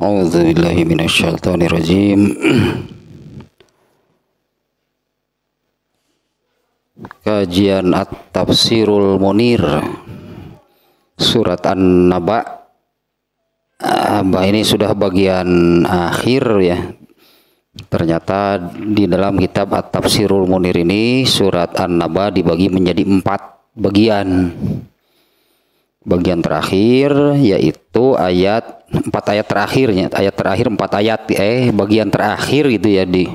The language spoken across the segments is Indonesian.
أعوذ Kajian At-Tafsirul Munir Surat An-Naba Abah ini sudah bagian akhir ya Ternyata di dalam kitab At-Tafsirul Munir ini Surat An-Naba dibagi menjadi empat bagian bagian terakhir yaitu ayat empat ayat terakhirnya ayat terakhir empat ayat eh bagian terakhir gitu ya di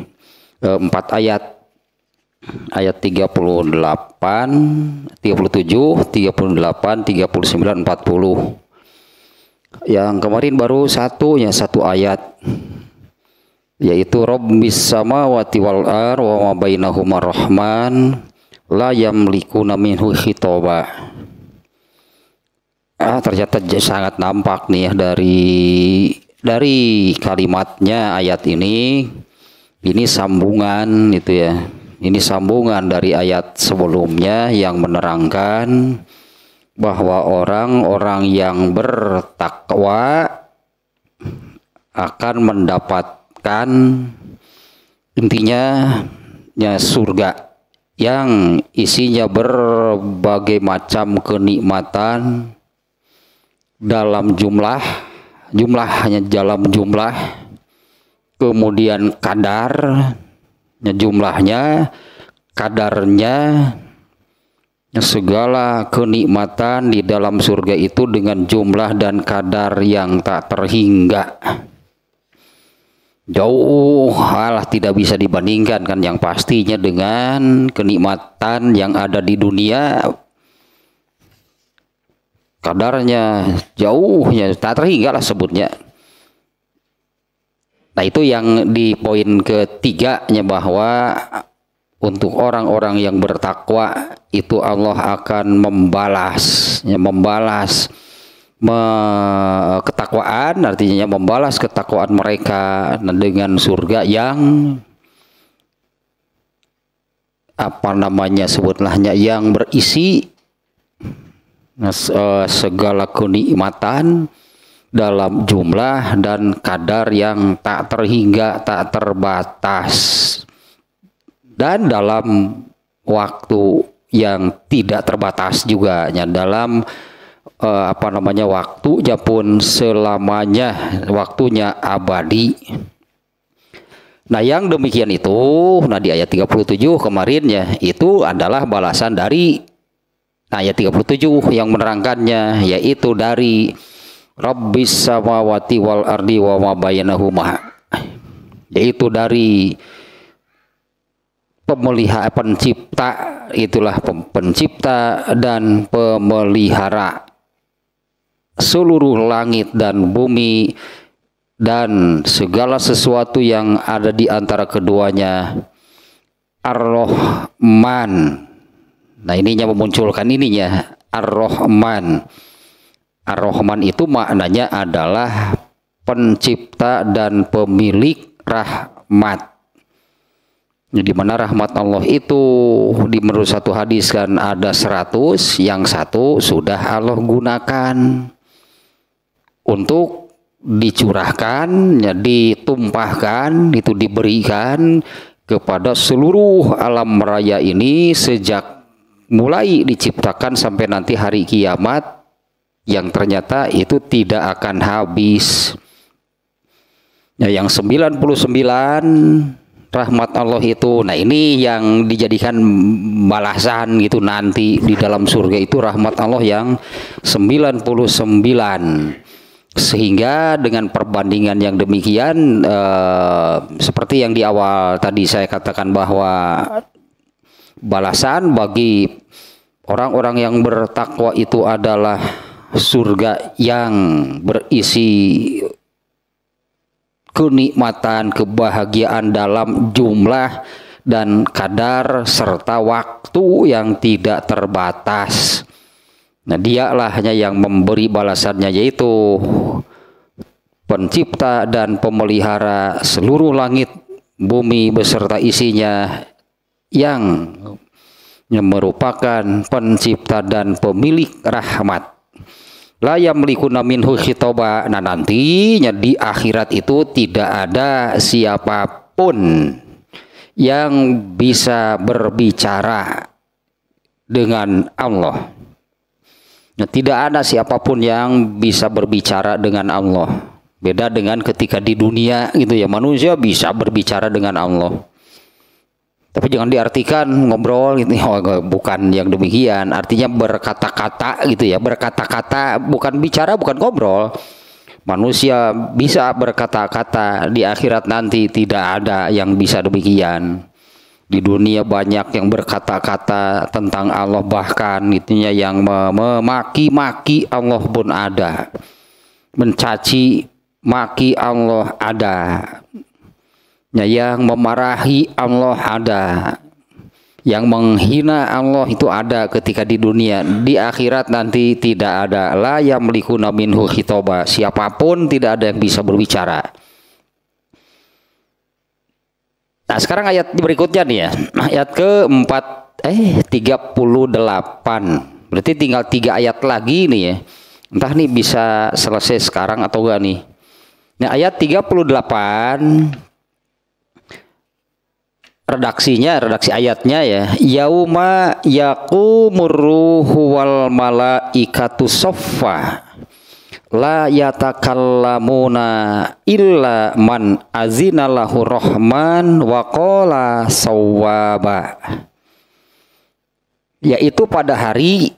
eh, empat ayat ayat 38 37 38 39 40 yang kemarin baru satunya satu ayat yaitu Rabbis samawati wal ar wa ma bainahuma rahman la yamliku minhu khitaba ah ternyata sangat nampak nih ya dari dari kalimatnya ayat ini ini sambungan itu ya ini sambungan dari ayat sebelumnya yang menerangkan bahwa orang-orang yang bertakwa akan mendapatkan intinya ya surga yang isinya berbagai macam kenikmatan dalam jumlah jumlah hanya dalam jumlah kemudian kadarnya jumlahnya kadarnya segala kenikmatan di dalam surga itu dengan jumlah dan kadar yang tak terhingga jauh Allah tidak bisa dibandingkan kan yang pastinya dengan kenikmatan yang ada di dunia kadarnya jauhnya tak terhingga lah sebutnya nah itu yang di poin ketiganya bahwa untuk orang-orang yang bertakwa itu Allah akan membalas ya, membalas me ketakwaan artinya membalas ketakwaan mereka dengan surga yang apa namanya sebutlahnya yang berisi Eh, segala kenikmatan dalam jumlah dan kadar yang tak terhingga, tak terbatas. Dan dalam waktu yang tidak terbatas juga ya dalam eh, apa namanya waktu pun selamanya waktunya abadi. Nah, yang demikian itu nah di ayat 37 kemarin ya itu adalah balasan dari ayat 37 uh, yang menerangkannya yaitu dari Rabbis samawati wal ardi wa ma bayanahuma yaitu dari pemelihara pencipta itulah pencipta dan pemelihara seluruh langit dan bumi dan segala sesuatu yang ada di antara keduanya Ar-Rahman Nah ininya memunculkan ininya Ar-Rahman. Ar-Rahman itu maknanya adalah pencipta dan pemilik rahmat. Jadi mana rahmat Allah itu di menurut satu hadis kan ada seratus, yang satu sudah Allah gunakan untuk dicurahkan, ya, ditumpahkan, itu diberikan kepada seluruh alam raya ini sejak mulai diciptakan sampai nanti hari kiamat yang ternyata itu tidak akan habis. Ya, sembilan yang 99 rahmat Allah itu. Nah, ini yang dijadikan balasan gitu nanti di dalam surga itu rahmat Allah yang 99. Sehingga dengan perbandingan yang demikian eh, seperti yang di awal tadi saya katakan bahwa balasan bagi orang-orang yang bertakwa itu adalah surga yang berisi kenikmatan, kebahagiaan dalam jumlah dan kadar serta waktu yang tidak terbatas. Nah, dialah yang memberi balasannya yaitu pencipta dan pemelihara seluruh langit bumi beserta isinya yang merupakan pencipta dan pemilik rahmat layam likuna minhu khitoba nah nantinya di akhirat itu tidak ada siapapun yang bisa berbicara dengan Allah nah, tidak ada siapapun yang bisa berbicara dengan Allah beda dengan ketika di dunia gitu ya manusia bisa berbicara dengan Allah tapi jangan diartikan ngobrol gitu oh, bukan yang demikian artinya berkata-kata gitu ya berkata-kata bukan bicara bukan ngobrol manusia bisa berkata-kata di akhirat nanti tidak ada yang bisa demikian di dunia banyak yang berkata-kata tentang Allah bahkan itunya yang memaki-maki Allah pun ada mencaci maki Allah ada Nah, yang memarahi Allah ada yang menghina Allah itu ada ketika di dunia di akhirat nanti tidak ada la melikuna minhu hitoba siapapun tidak ada yang bisa berbicara nah sekarang ayat berikutnya nih ya ayat ke 4 eh 38 berarti tinggal tiga ayat lagi nih ya entah nih bisa selesai sekarang atau enggak nih nah ayat 38 redaksinya redaksi ayatnya ya yauma yaqumur ruhu wal malaikatu saffa la yatakallamuna illa man azinalahu rahman wa qala sawaba yaitu pada hari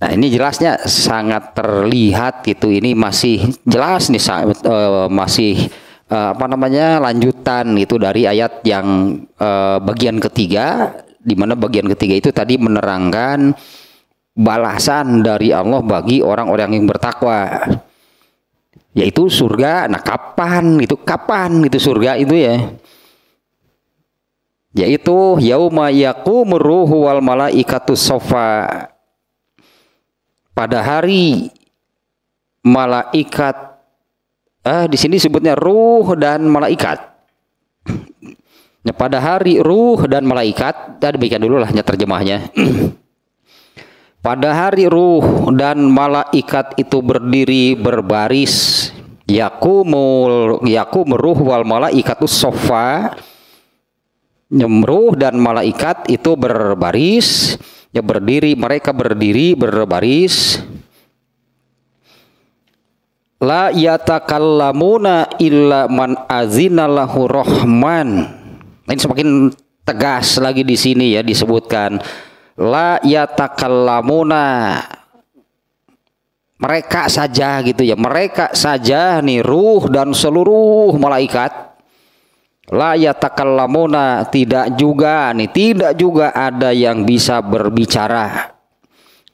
nah ini jelasnya sangat terlihat gitu. ini masih jelas nih eh, masih uh, apa namanya lanjutan itu dari ayat yang uh, bagian ketiga di mana bagian ketiga itu tadi menerangkan balasan dari Allah bagi orang-orang yang bertakwa yaitu surga nah kapan itu kapan itu surga itu ya yaitu yauma yaqumu wal malaikatu sofa pada hari malaikat eh, di sini sebutnya ruh dan malaikat. Nah, pada hari ruh dan malaikat, tadi ya, demikian dulu lah ya terjemahnya. pada hari ruh dan malaikat itu berdiri berbaris yakumul yakum ruh wal malaikat sofa nyemruh dan malaikat itu berbaris ya berdiri mereka berdiri berbaris La yatakallamuna illa man azinallahu rahman. Ini semakin tegas lagi di sini ya disebutkan. La yatakallamuna. Mereka saja gitu ya. Mereka saja nih ruh dan seluruh malaikat. La yatakallamuna tidak juga nih, tidak juga ada yang bisa berbicara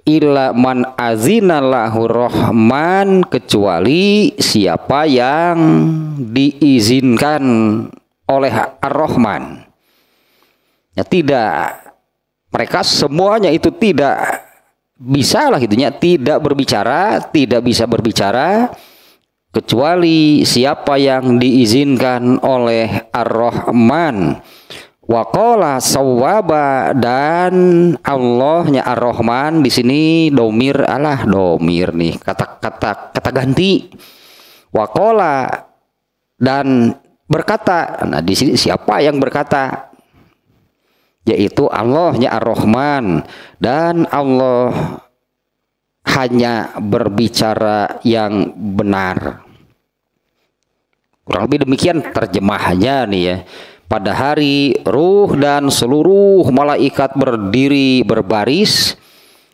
illa man rahman kecuali siapa yang diizinkan oleh ar-Rahman. Ya tidak mereka semuanya itu tidak bisa lah gitunya tidak berbicara, tidak bisa berbicara kecuali siapa yang diizinkan oleh Ar-Rahman. Wakola sawaba dan Allahnya Ar-Rahman di sini domir Allah domir nih kata-kata kata ganti. Wakola dan berkata. Nah di sini siapa yang berkata? Yaitu Allahnya Ar-Rahman dan Allah hanya berbicara yang benar. Kurang lebih demikian terjemahnya nih ya pada hari ruh dan seluruh malaikat berdiri berbaris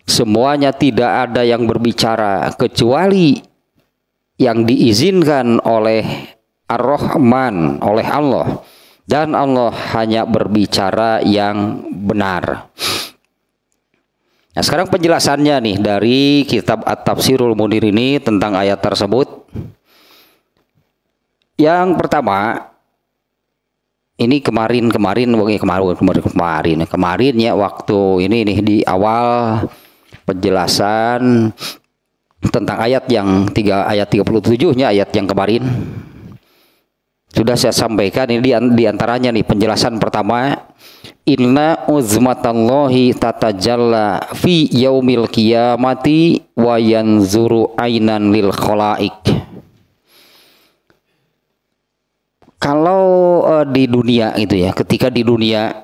semuanya tidak ada yang berbicara kecuali yang diizinkan oleh Ar-Rahman oleh Allah dan Allah hanya berbicara yang benar. Nah, sekarang penjelasannya nih dari kitab At-Tafsirul Munir ini tentang ayat tersebut. Yang pertama, ini kemarin kemarin wong kemarin kemarin kemarin kemarin ya waktu ini nih di awal penjelasan tentang ayat yang tiga ayat 37 nya ayat yang kemarin sudah saya sampaikan ini di antaranya nih penjelasan pertama inna uzmatallahi tatajalla fi yaumil qiyamati wa yanzuru ainan lil khalaik kalau uh, di dunia gitu ya, ketika di dunia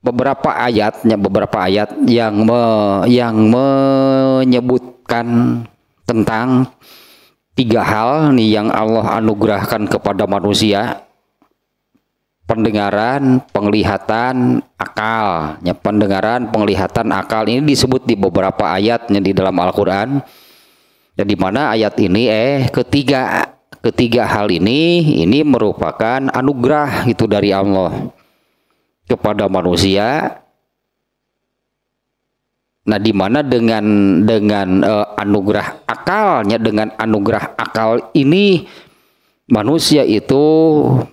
beberapa ayatnya beberapa ayat yang me, yang menyebutkan tentang tiga hal nih yang Allah anugerahkan kepada manusia pendengaran, penglihatan, akal. Ya, pendengaran, penglihatan, akal ini disebut di beberapa ayatnya di dalam Al-Qur'an. Ya, di mana ayat ini eh ketiga Ketiga hal ini ini merupakan anugerah gitu dari Allah kepada manusia. Nah, di mana dengan dengan uh, anugerah akalnya dengan anugerah akal ini manusia itu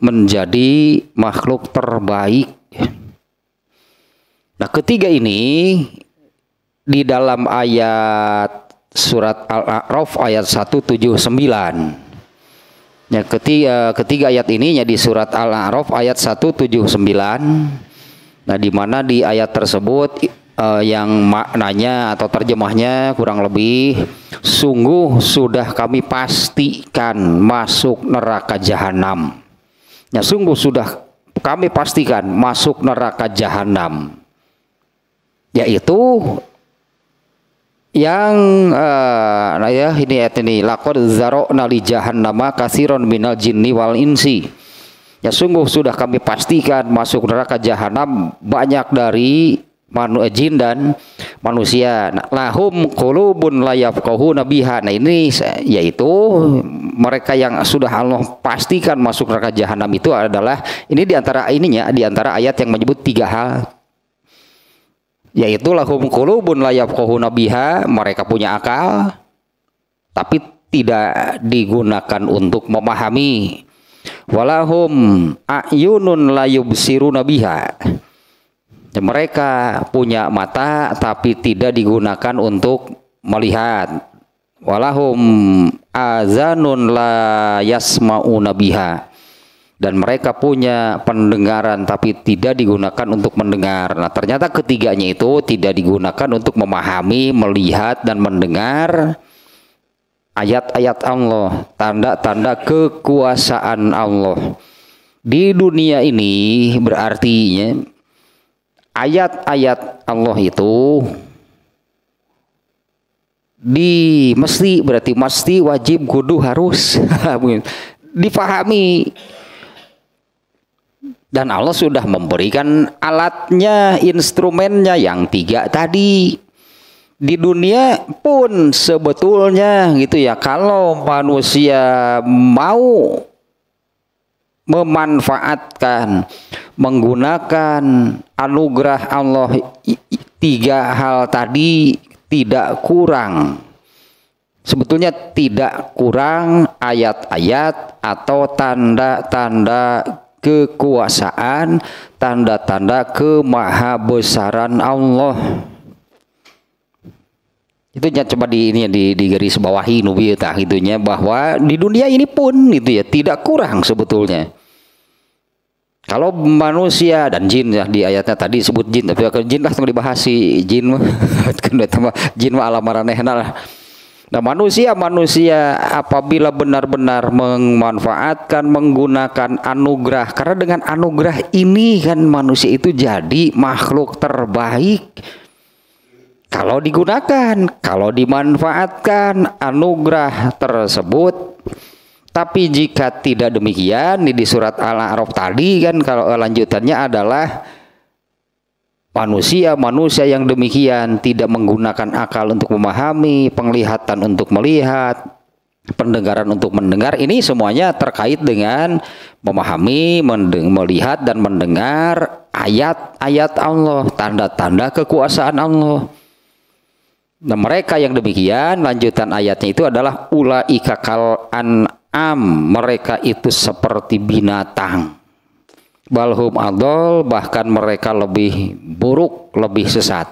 menjadi makhluk terbaik. Nah, ketiga ini di dalam ayat surat Al-A'raf ayat 179. Ya, ketiga, eh, ketiga ayat ini ya di surat Al-A'raf ayat 179. Nah, di mana di ayat tersebut uh, yang maknanya atau terjemahnya kurang lebih sungguh sudah kami pastikan masuk neraka jahanam. Ya, sungguh sudah kami pastikan masuk neraka jahanam. Yaitu yang uh, nah ya ini ayat ini laqad zaro nali jahannama kasiron minal jinni wal insi ya sungguh sudah kami pastikan masuk neraka jahanam banyak dari manu eh, jin dan manusia nah, lahum kulubun layaf yafqahuna nabiha nah ini yaitu mereka yang sudah Allah pastikan masuk neraka jahanam itu adalah ini diantara ininya diantara ayat yang menyebut tiga hal yaitu lahum qulubun la yafqahuna biha mereka punya akal tapi tidak digunakan untuk memahami walahum ayunun la yubsiruna biha mereka punya mata tapi tidak digunakan untuk melihat walahum azanun la yasmauna biha dan mereka punya pendengaran tapi tidak digunakan untuk mendengar. Nah, ternyata ketiganya itu tidak digunakan untuk memahami, melihat dan mendengar ayat-ayat Allah, tanda-tanda kekuasaan Allah. Di dunia ini berarti ayat-ayat Allah itu di mesti berarti mesti wajib kudu harus dipahami dan Allah sudah memberikan alatnya, instrumennya yang tiga tadi. Di dunia pun sebetulnya gitu ya, kalau manusia mau memanfaatkan, menggunakan anugerah Allah tiga hal tadi tidak kurang. Sebetulnya tidak kurang ayat-ayat atau tanda-tanda kekuasaan tanda-tanda kemahabesaran Allah itu coba di ini ya, di, di garis bawahi nubi ya itunya bahwa di dunia ini pun itu ya tidak kurang sebetulnya kalau manusia dan jin ya di ayatnya tadi sebut jin tapi kalau jin lah dibahas si jin kan jin mah alam maranehna lah Nah manusia-manusia apabila benar-benar memanfaatkan, menggunakan anugerah Karena dengan anugerah ini kan manusia itu jadi makhluk terbaik Kalau digunakan, kalau dimanfaatkan anugerah tersebut Tapi jika tidak demikian, di surat Al-A'raf tadi kan kalau lanjutannya adalah manusia-manusia yang demikian tidak menggunakan akal untuk memahami, penglihatan untuk melihat, pendengaran untuk mendengar ini semuanya terkait dengan memahami, mendeng melihat dan mendengar ayat-ayat Allah, tanda-tanda kekuasaan Allah. Nah, mereka yang demikian lanjutan ayatnya itu adalah ulaika kal an'am, mereka itu seperti binatang balhum adol bahkan mereka lebih buruk lebih sesat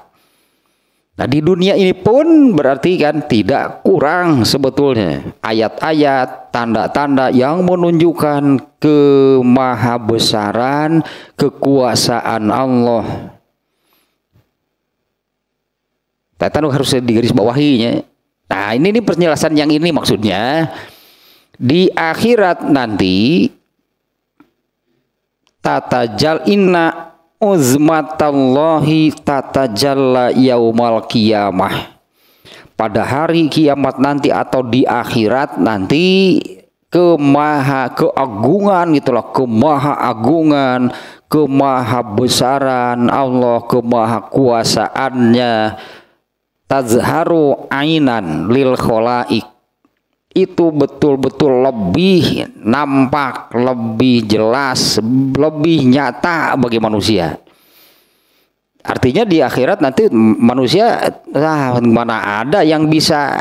nah di dunia ini pun berarti kan tidak kurang sebetulnya ayat-ayat tanda-tanda yang menunjukkan kemahabesaran kekuasaan Allah Tata harus digaris bawahinya. Nah ini ini penjelasan yang ini maksudnya di akhirat nanti tatajal inna uzmatallahi tatajalla yaumal kiamah pada hari kiamat nanti atau di akhirat nanti kemaha keagungan gitulah kemaha agungan kemaha besaran Allah kemaha kuasaannya tazharu ainan lil khalaik itu betul-betul lebih nampak, lebih jelas, lebih nyata bagi manusia. Artinya di akhirat nanti manusia ah, mana ada yang bisa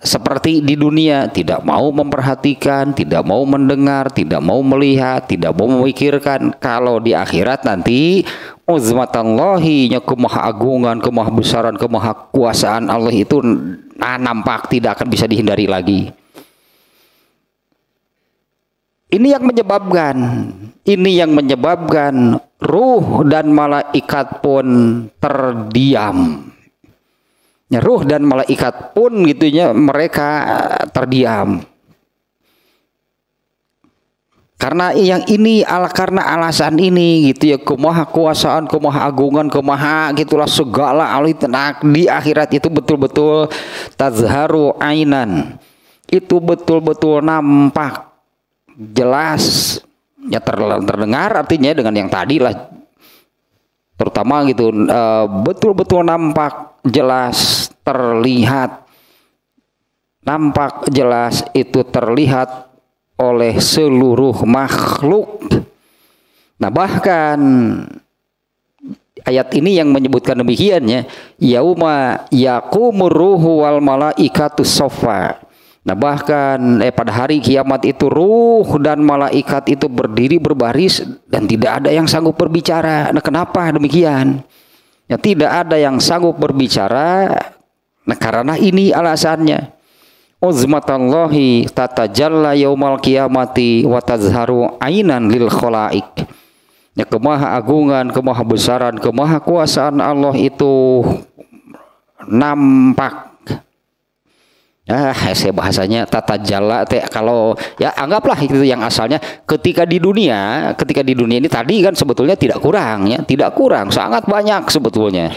seperti di dunia tidak mau memperhatikan, tidak mau mendengar, tidak mau melihat, tidak mau memikirkan. Kalau di akhirat nanti uzmatallahi nya kemahagungan, kemahbesaran, kemahakuasaan Allah itu nah, nampak tidak akan bisa dihindari lagi. Ini yang menyebabkan, ini yang menyebabkan ruh dan malaikat pun terdiam. Ya, ruh dan malaikat pun gitunya mereka terdiam. Karena yang ini ala karena alasan ini gitu ya kumaha kuasaan, kumaha agungan, kumaha gitulah segala alih tenak di akhirat itu betul-betul tazharu ainan. Itu betul-betul nampak jelas ya ter terdengar artinya dengan yang tadi lah terutama gitu eh, betul-betul nampak jelas terlihat nampak jelas itu terlihat oleh seluruh makhluk nah bahkan ayat ini yang menyebutkan demikiannya yauma yakumuruhu wal malaikatu sofa Nah bahkan eh, pada hari kiamat itu ruh dan malaikat itu berdiri berbaris dan tidak ada yang sanggup berbicara. Nah kenapa demikian? Ya tidak ada yang sanggup berbicara. Nah karena ini alasannya. Uzmatallahi jalla yaumal kiamati wa tazharu ainan lil khalaik. Ya kemaha agungan, kemaha besaran, kemaha kuasaan Allah itu nampak ah saya bahasanya tata jala teh kalau ya anggaplah itu yang asalnya ketika di dunia ketika di dunia ini tadi kan sebetulnya tidak kurang ya tidak kurang sangat banyak sebetulnya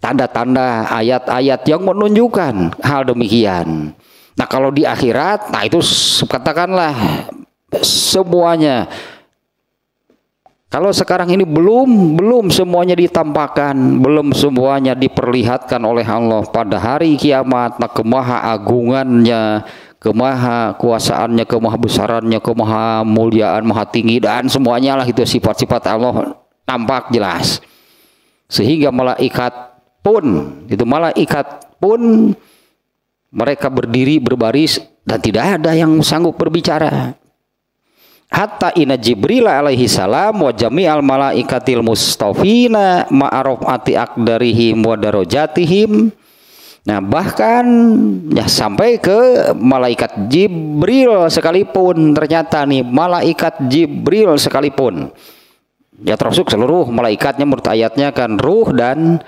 tanda-tanda ayat-ayat yang menunjukkan hal demikian nah kalau di akhirat nah itu katakanlah semuanya kalau sekarang ini belum belum semuanya ditampakkan, belum semuanya diperlihatkan oleh Allah pada hari kiamat, nah kemaha agungannya, kemaha kuasaannya, kemaha besarannya, kemaha muliaan, maha tinggi dan semuanya lah itu sifat-sifat Allah tampak jelas. Sehingga malaikat pun itu malaikat pun mereka berdiri berbaris dan tidak ada yang sanggup berbicara hatta ina Jibril alaihi salam wa jami'al malaikatil mustafina ati akdarihim wa darojatihim. nah bahkan ya sampai ke malaikat Jibril sekalipun ternyata nih malaikat Jibril sekalipun ya termasuk seluruh malaikatnya menurut ayatnya kan ruh dan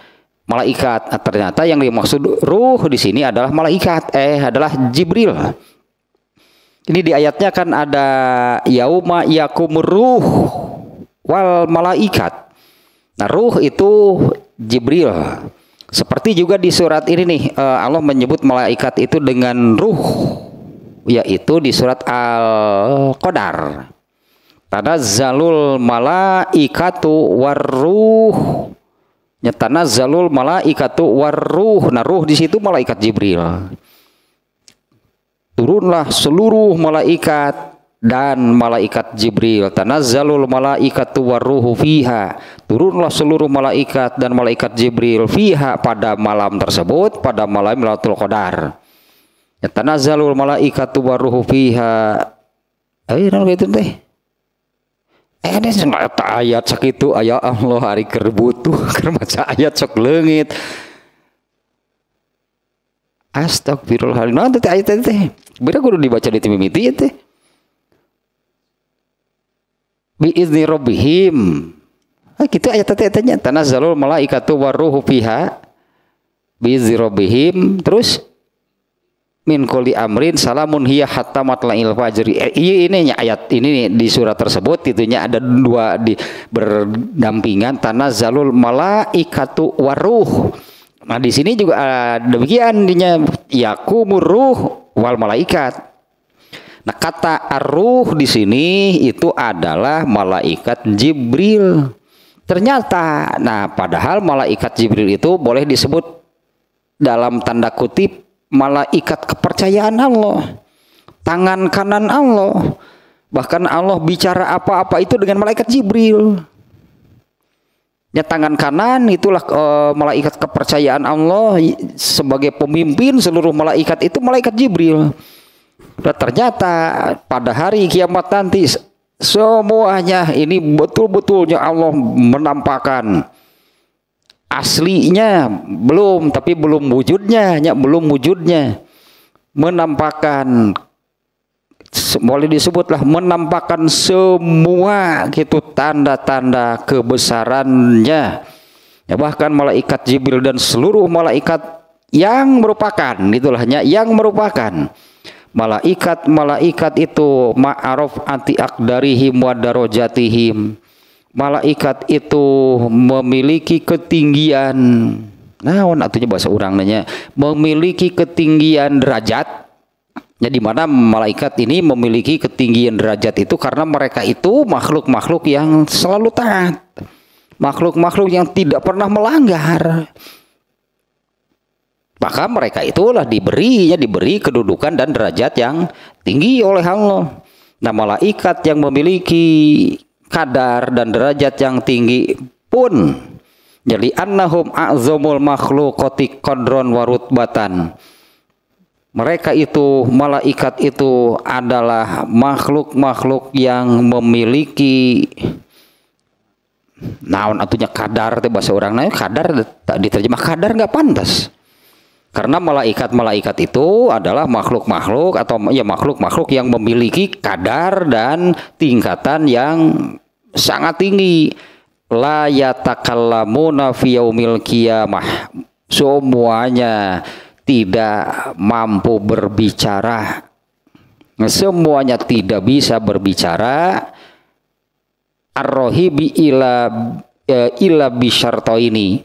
malaikat nah, ternyata yang dimaksud ruh di sini adalah malaikat eh adalah Jibril ini di ayatnya kan ada yauma yakumruh wal malaikat. Nah, ruh itu Jibril. Seperti juga di surat ini nih eh, Allah menyebut malaikat itu dengan ruh yaitu di surat Al-Qadar. zalul malaikatu warruh. Nyatana zalul malaikatu waruh. Nah, ruh di situ malaikat Jibril turunlah seluruh malaikat dan malaikat Jibril tanazzalul malaikatu waruhu fiha turunlah seluruh malaikat dan malaikat Jibril fiha pada malam tersebut pada malam Lailatul Qadar ya, tanazzalul malaikatu waruhu fiha eh nang itu teh eh ada ayat sakitu ayat Allah hari kerbutuh kermaca ayat sok leungit Astagfirullahaladzim. Nanti ayat itu. Bila kudu dibaca di timbim itu ya teh. Bi izni robihim. Ah, gitu ayat teh zalul tanazzalul malaikatu waruhu fiha bi izni robihim. Terus min kuli amrin salamun hiya hatta matla fajri. Eh, iya, ini ayat ini nih, di surat tersebut itunya ada dua di berdampingan Tanah zalul malah ikatu waruhu. Nah di sini juga uh, demikian dinya yakumur ruh wal malaikat. Nah kata aruh di sini itu adalah malaikat Jibril. Ternyata, nah padahal malaikat Jibril itu boleh disebut dalam tanda kutip malaikat kepercayaan Allah, tangan kanan Allah. Bahkan Allah bicara apa-apa itu dengan malaikat Jibril. Ya, tangan kanan itulah e, malaikat kepercayaan Allah sebagai pemimpin seluruh malaikat itu malaikat Jibril. Dan ternyata pada hari kiamat nanti semuanya ini betul-betulnya Allah menampakkan aslinya belum tapi belum wujudnya hanya belum wujudnya menampakkan boleh disebutlah menampakkan semua gitu tanda-tanda kebesarannya ya, bahkan malaikat Jibril dan seluruh malaikat yang merupakan itulahnya yang merupakan malaikat-malaikat itu ma'aruf anti akdarihim wa darajatihim malaikat itu memiliki ketinggian nah artinya bahasa urang nanya memiliki ketinggian derajat Ya di mana malaikat ini memiliki ketinggian derajat itu karena mereka itu makhluk-makhluk yang selalu taat. Makhluk-makhluk yang tidak pernah melanggar. Maka mereka itulah diberinya diberi kedudukan dan derajat yang tinggi oleh Allah. Nah, malaikat yang memiliki kadar dan derajat yang tinggi pun jadi annahum a'zamul makhluqati qadron warutbatan mereka itu malaikat itu adalah makhluk-makhluk yang memiliki naon atunya kadar teh bahasa orang naon ya, kadar tak diterjemah kadar nggak pantas karena malaikat-malaikat itu adalah makhluk-makhluk atau ya makhluk-makhluk yang memiliki kadar dan tingkatan yang sangat tinggi la yatakallamuna fi yaumil qiyamah semuanya so, tidak mampu berbicara semuanya tidak bisa berbicara arrohibi ila e, ila bisyarto ini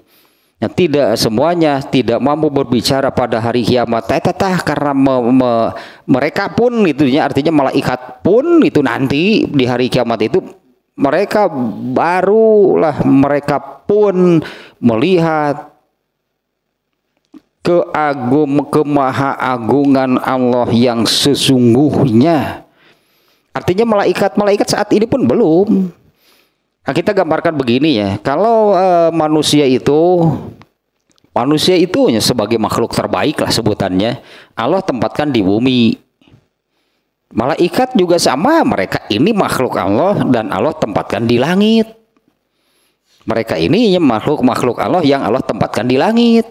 yang tidak semuanya tidak mampu berbicara pada hari kiamat tetah karena me, me, mereka pun itu ya, artinya malaikat pun itu nanti di hari kiamat itu mereka barulah mereka pun melihat keagung kemahaagungan Allah yang sesungguhnya. Artinya malaikat-malaikat saat ini pun belum. Nah, kita gambarkan begini ya, kalau uh, manusia itu manusia itu sebagai makhluk terbaik lah sebutannya, Allah tempatkan di bumi. Malaikat juga sama, mereka ini makhluk Allah dan Allah tempatkan di langit. Mereka ini makhluk-makhluk Allah yang Allah tempatkan di langit.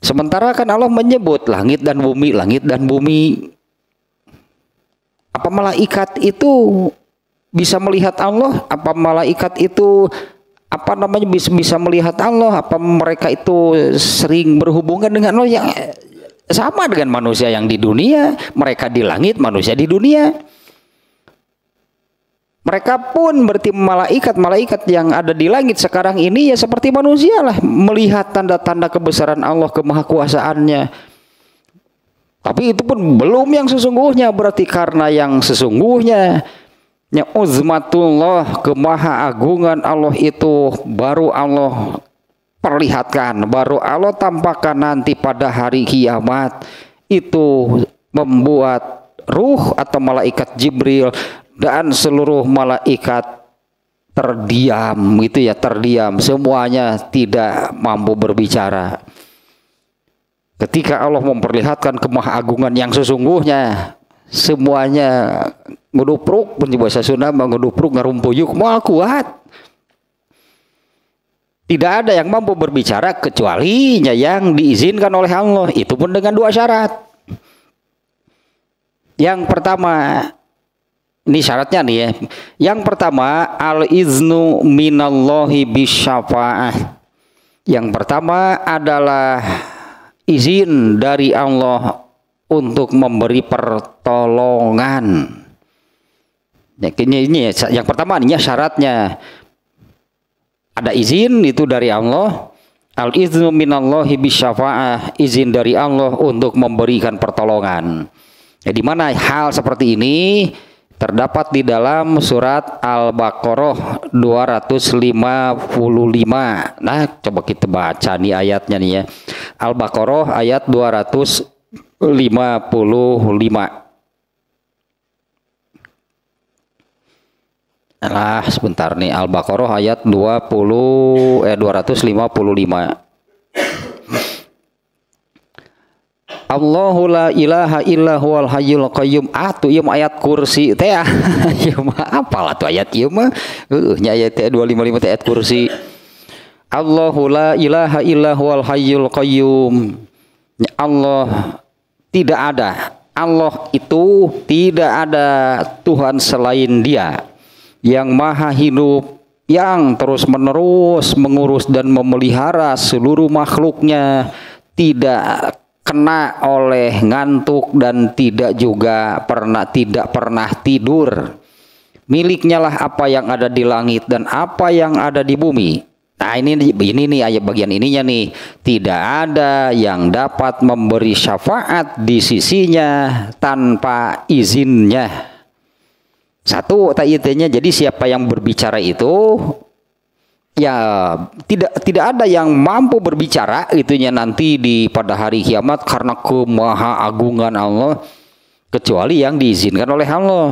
Sementara kan Allah menyebut langit dan bumi, langit dan bumi. Apa malaikat itu bisa melihat Allah? Apa malaikat itu apa namanya bisa bisa melihat Allah? Apa mereka itu sering berhubungan dengan Allah yang sama dengan manusia yang di dunia? Mereka di langit, manusia di dunia. Mereka pun berarti malaikat-malaikat yang ada di langit sekarang ini ya seperti manusia lah melihat tanda-tanda kebesaran Allah kemahakuasaannya. Tapi itu pun belum yang sesungguhnya berarti karena yang sesungguhnya yang uzmatullah kemaha Allah itu baru Allah perlihatkan, baru Allah tampakkan nanti pada hari kiamat itu membuat ruh atau malaikat Jibril dan seluruh malaikat terdiam gitu ya terdiam semuanya tidak mampu berbicara ketika Allah memperlihatkan kemahagungan yang sesungguhnya semuanya ngedupruk penyebab sasuna ngedupruk ngerumpuyuk mau kuat tidak ada yang mampu berbicara kecuali yang diizinkan oleh Allah itu pun dengan dua syarat yang pertama ini syaratnya nih ya. Yang pertama al iznu minallahi bisyafaah. Yang pertama adalah izin dari Allah untuk memberi pertolongan. Ya, ini, ini yang pertama ini ya syaratnya ada izin itu dari Allah. Al iznu minallahi bisyafaah, izin dari Allah untuk memberikan pertolongan. Ya, di mana hal seperti ini terdapat di dalam surat Al-Baqarah 255. Nah, coba kita baca nih ayatnya nih ya. Al-Baqarah ayat 255. Nah, sebentar nih Al-Baqarah ayat 20 eh 255. Allahu la ilaha illa huwal hayyul qayyum atu ah, ieu ayat kursi teh ah. ieu mah apal tuh ayat ieu mah heuh nya ayat 255 teh ayat kursi Allahu la ilaha illa huwal hayyul qayyum Allah tidak ada Allah itu tidak ada Tuhan selain dia yang maha hidup yang terus menerus mengurus dan memelihara seluruh makhluknya tidak kena oleh ngantuk dan tidak juga pernah tidak pernah tidur. Miliknya lah apa yang ada di langit dan apa yang ada di bumi. Nah ini ini nih ayat bagian ininya nih tidak ada yang dapat memberi syafaat di sisinya tanpa izinnya. Satu tak jadi siapa yang berbicara itu ya tidak tidak ada yang mampu berbicara itunya nanti di pada hari kiamat karena agungan Allah kecuali yang diizinkan oleh Allah.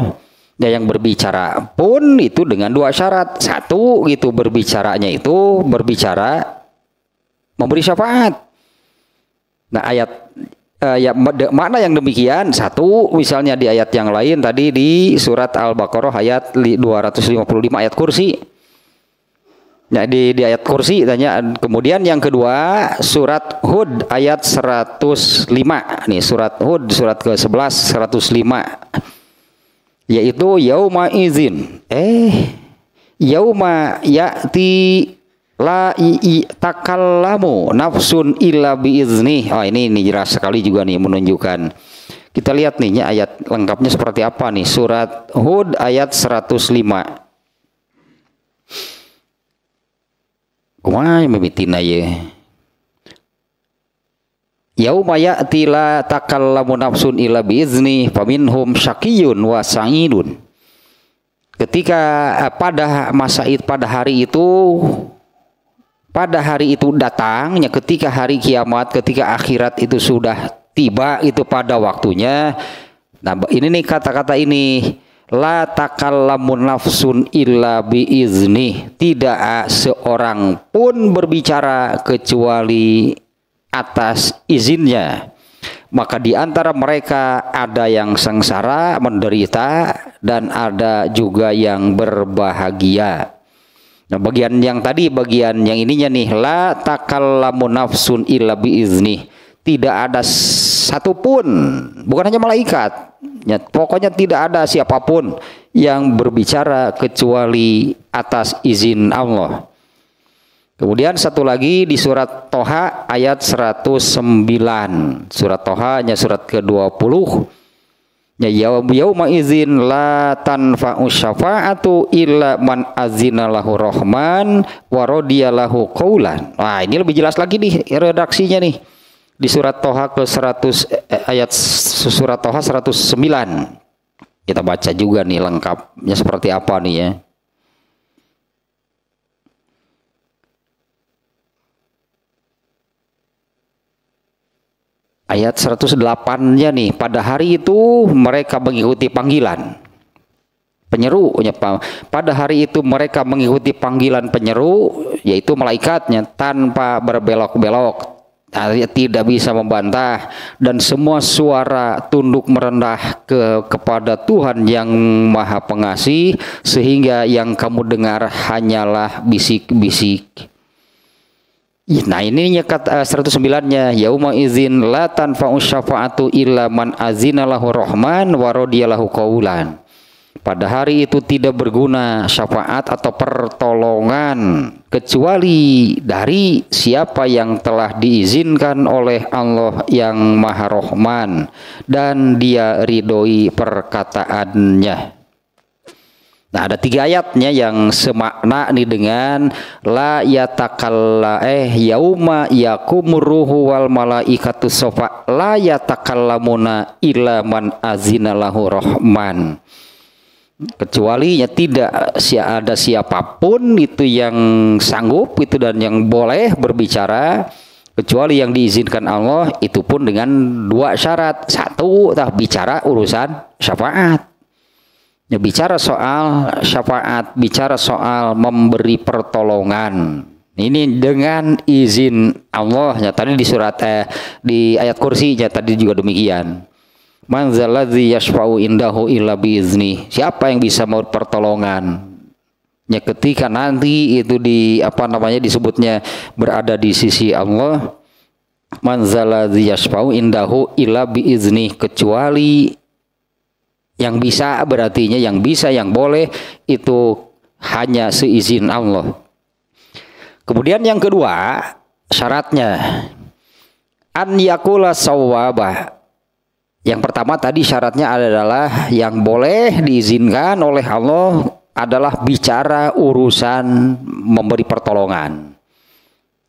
Ya yang berbicara pun itu dengan dua syarat. Satu itu berbicaranya itu berbicara memberi syafaat. Nah ayat uh, ya mana yang demikian satu misalnya di ayat yang lain tadi di surat Al-Baqarah ayat 255 ayat kursi Nah di, di ayat kursi tanya. Kemudian yang kedua surat Hud ayat 105. Nih surat Hud surat ke-11 105. Yaitu yauma izin. Eh yauma ya'ti la takallamu nafsun illa biizni. Oh ini ini jelas sekali juga nih menunjukkan. Kita lihat nih ya, ayat lengkapnya seperti apa nih. Surat Hud ayat 105. kumaha mimitina ye maya tila takal lamu nafsun ila bizni paminhum syakiyun wa sangidun Ketika eh, pada masa itu pada hari itu pada hari itu datangnya ketika hari kiamat ketika akhirat itu sudah tiba itu pada waktunya. Nah ini nih kata-kata ini La takallamu nafsun illa biizni. Tidak seorang pun berbicara kecuali atas izinnya. Maka di antara mereka ada yang sengsara, menderita, dan ada juga yang berbahagia. Nah, bagian yang tadi, bagian yang ininya nih, la takallamu nafsun illa biizni. Tidak ada satupun, bukan hanya malaikat, ya, pokoknya tidak ada siapapun yang berbicara kecuali atas izin Allah. Kemudian satu lagi di surat Toha ayat 109. Surat Toha hanya surat ke-20. Ya yauma izin la tanfa'u syafa'atu illa man azina lahu rahman wa radiya lahu qawlan. Wah, ini lebih jelas lagi nih redaksinya nih di surat Toha ke 100 eh, ayat surat Toha 109. Kita baca juga nih lengkapnya seperti apa nih ya. Ayat 108-nya nih, pada hari itu mereka mengikuti panggilan penyeru pada hari itu mereka mengikuti panggilan penyeru yaitu malaikatnya tanpa berbelok-belok tidak bisa membantah dan semua suara tunduk merendah ke kepada Tuhan yang Maha Pengasih sehingga yang kamu dengar hanyalah bisik-bisik. Nah ini nyekat uh, 109-nya yauma izin la tanfa'u syafa'atu illa man azinalahu rahman wa radiyalahu qawlan. Pada hari itu tidak berguna syafaat atau pertolongan kecuali dari siapa yang telah diizinkan oleh Allah yang Maha Rohman dan dia ridhoi perkataannya. Nah, ada tiga ayatnya yang semakna nih dengan la yatakalla eh yauma yakumruhu wal malaikatu sofa la yatakallamuna illa man azinalahu rahman kecuali ya tidak si ada siapapun itu yang sanggup itu dan yang boleh berbicara kecuali yang diizinkan Allah itu pun dengan dua syarat satu tah bicara urusan syafaat ya, bicara soal syafaat bicara soal memberi pertolongan ini dengan izin Allah ya tadi di surat eh, di ayat kursi ya tadi juga demikian Man zaladzi yashfa'u indahu illa biizni. Siapa yang bisa mau pertolongan? Ya ketika nanti itu di apa namanya disebutnya berada di sisi Allah man zaladzi yashfa'u indahu illa biizni kecuali yang bisa berartinya yang bisa yang boleh itu hanya seizin Allah. Kemudian yang kedua syaratnya an yakula sawabah yang pertama tadi syaratnya adalah yang boleh diizinkan oleh Allah adalah bicara urusan memberi pertolongan.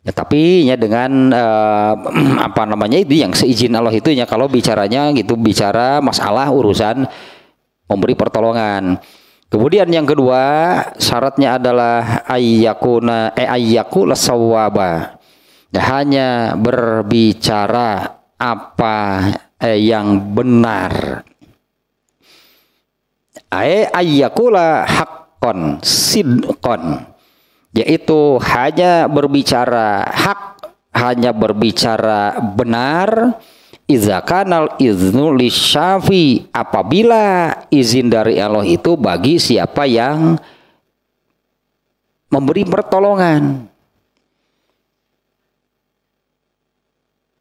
Ya, tapi ya dengan eh, apa namanya itu yang seizin Allah itu ya kalau bicaranya gitu bicara masalah urusan memberi pertolongan. Kemudian yang kedua syaratnya adalah ayyakuna eh ayyaku sawaba. Ya, hanya berbicara apa eh, yang benar. Ae ayyakula haqqan sidqan yaitu hanya berbicara hak hanya berbicara benar iza kanal iznu syafi apabila izin dari Allah itu bagi siapa yang memberi pertolongan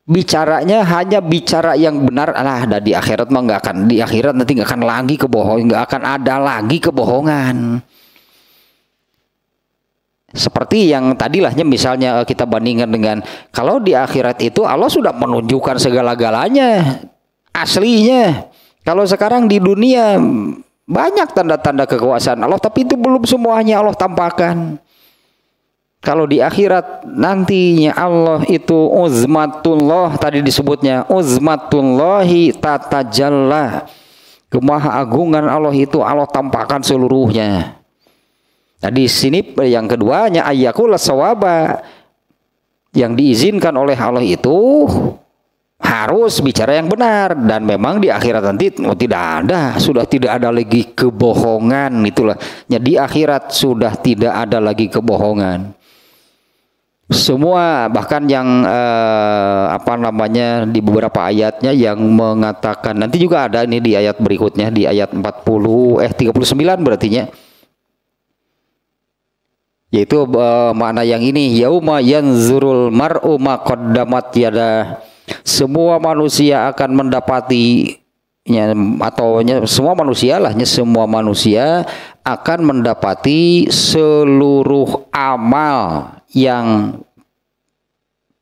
bicaranya hanya bicara yang benar lah ada di akhirat mah nggak akan di akhirat nanti nggak akan lagi kebohongan nggak akan ada lagi kebohongan seperti yang tadilahnya misalnya eh, kita bandingkan dengan kalau di akhirat itu Allah sudah menunjukkan segala-galanya aslinya kalau sekarang di dunia banyak tanda-tanda kekuasaan Allah tapi itu belum semuanya Allah tampakkan kalau di akhirat nantinya Allah itu uzmatullah tadi disebutnya uzmatullahi tatajallah kemahagungan Allah itu Allah tampakkan seluruhnya nah di sini yang keduanya ayyakul sawaba yang diizinkan oleh Allah itu harus bicara yang benar dan memang di akhirat nanti oh, tidak ada sudah tidak ada lagi kebohongan itulah ya, di akhirat sudah tidak ada lagi kebohongan semua bahkan yang eh, apa namanya di beberapa ayatnya yang mengatakan nanti juga ada ini di ayat berikutnya di ayat 40 eh 39 berartinya yaitu eh, makna yang ini yauma yanzurul mar'u ma qaddamat yada semua manusia akan mendapati ya, atau ya, semua manusia lah ya, semua manusia akan mendapati seluruh amal yang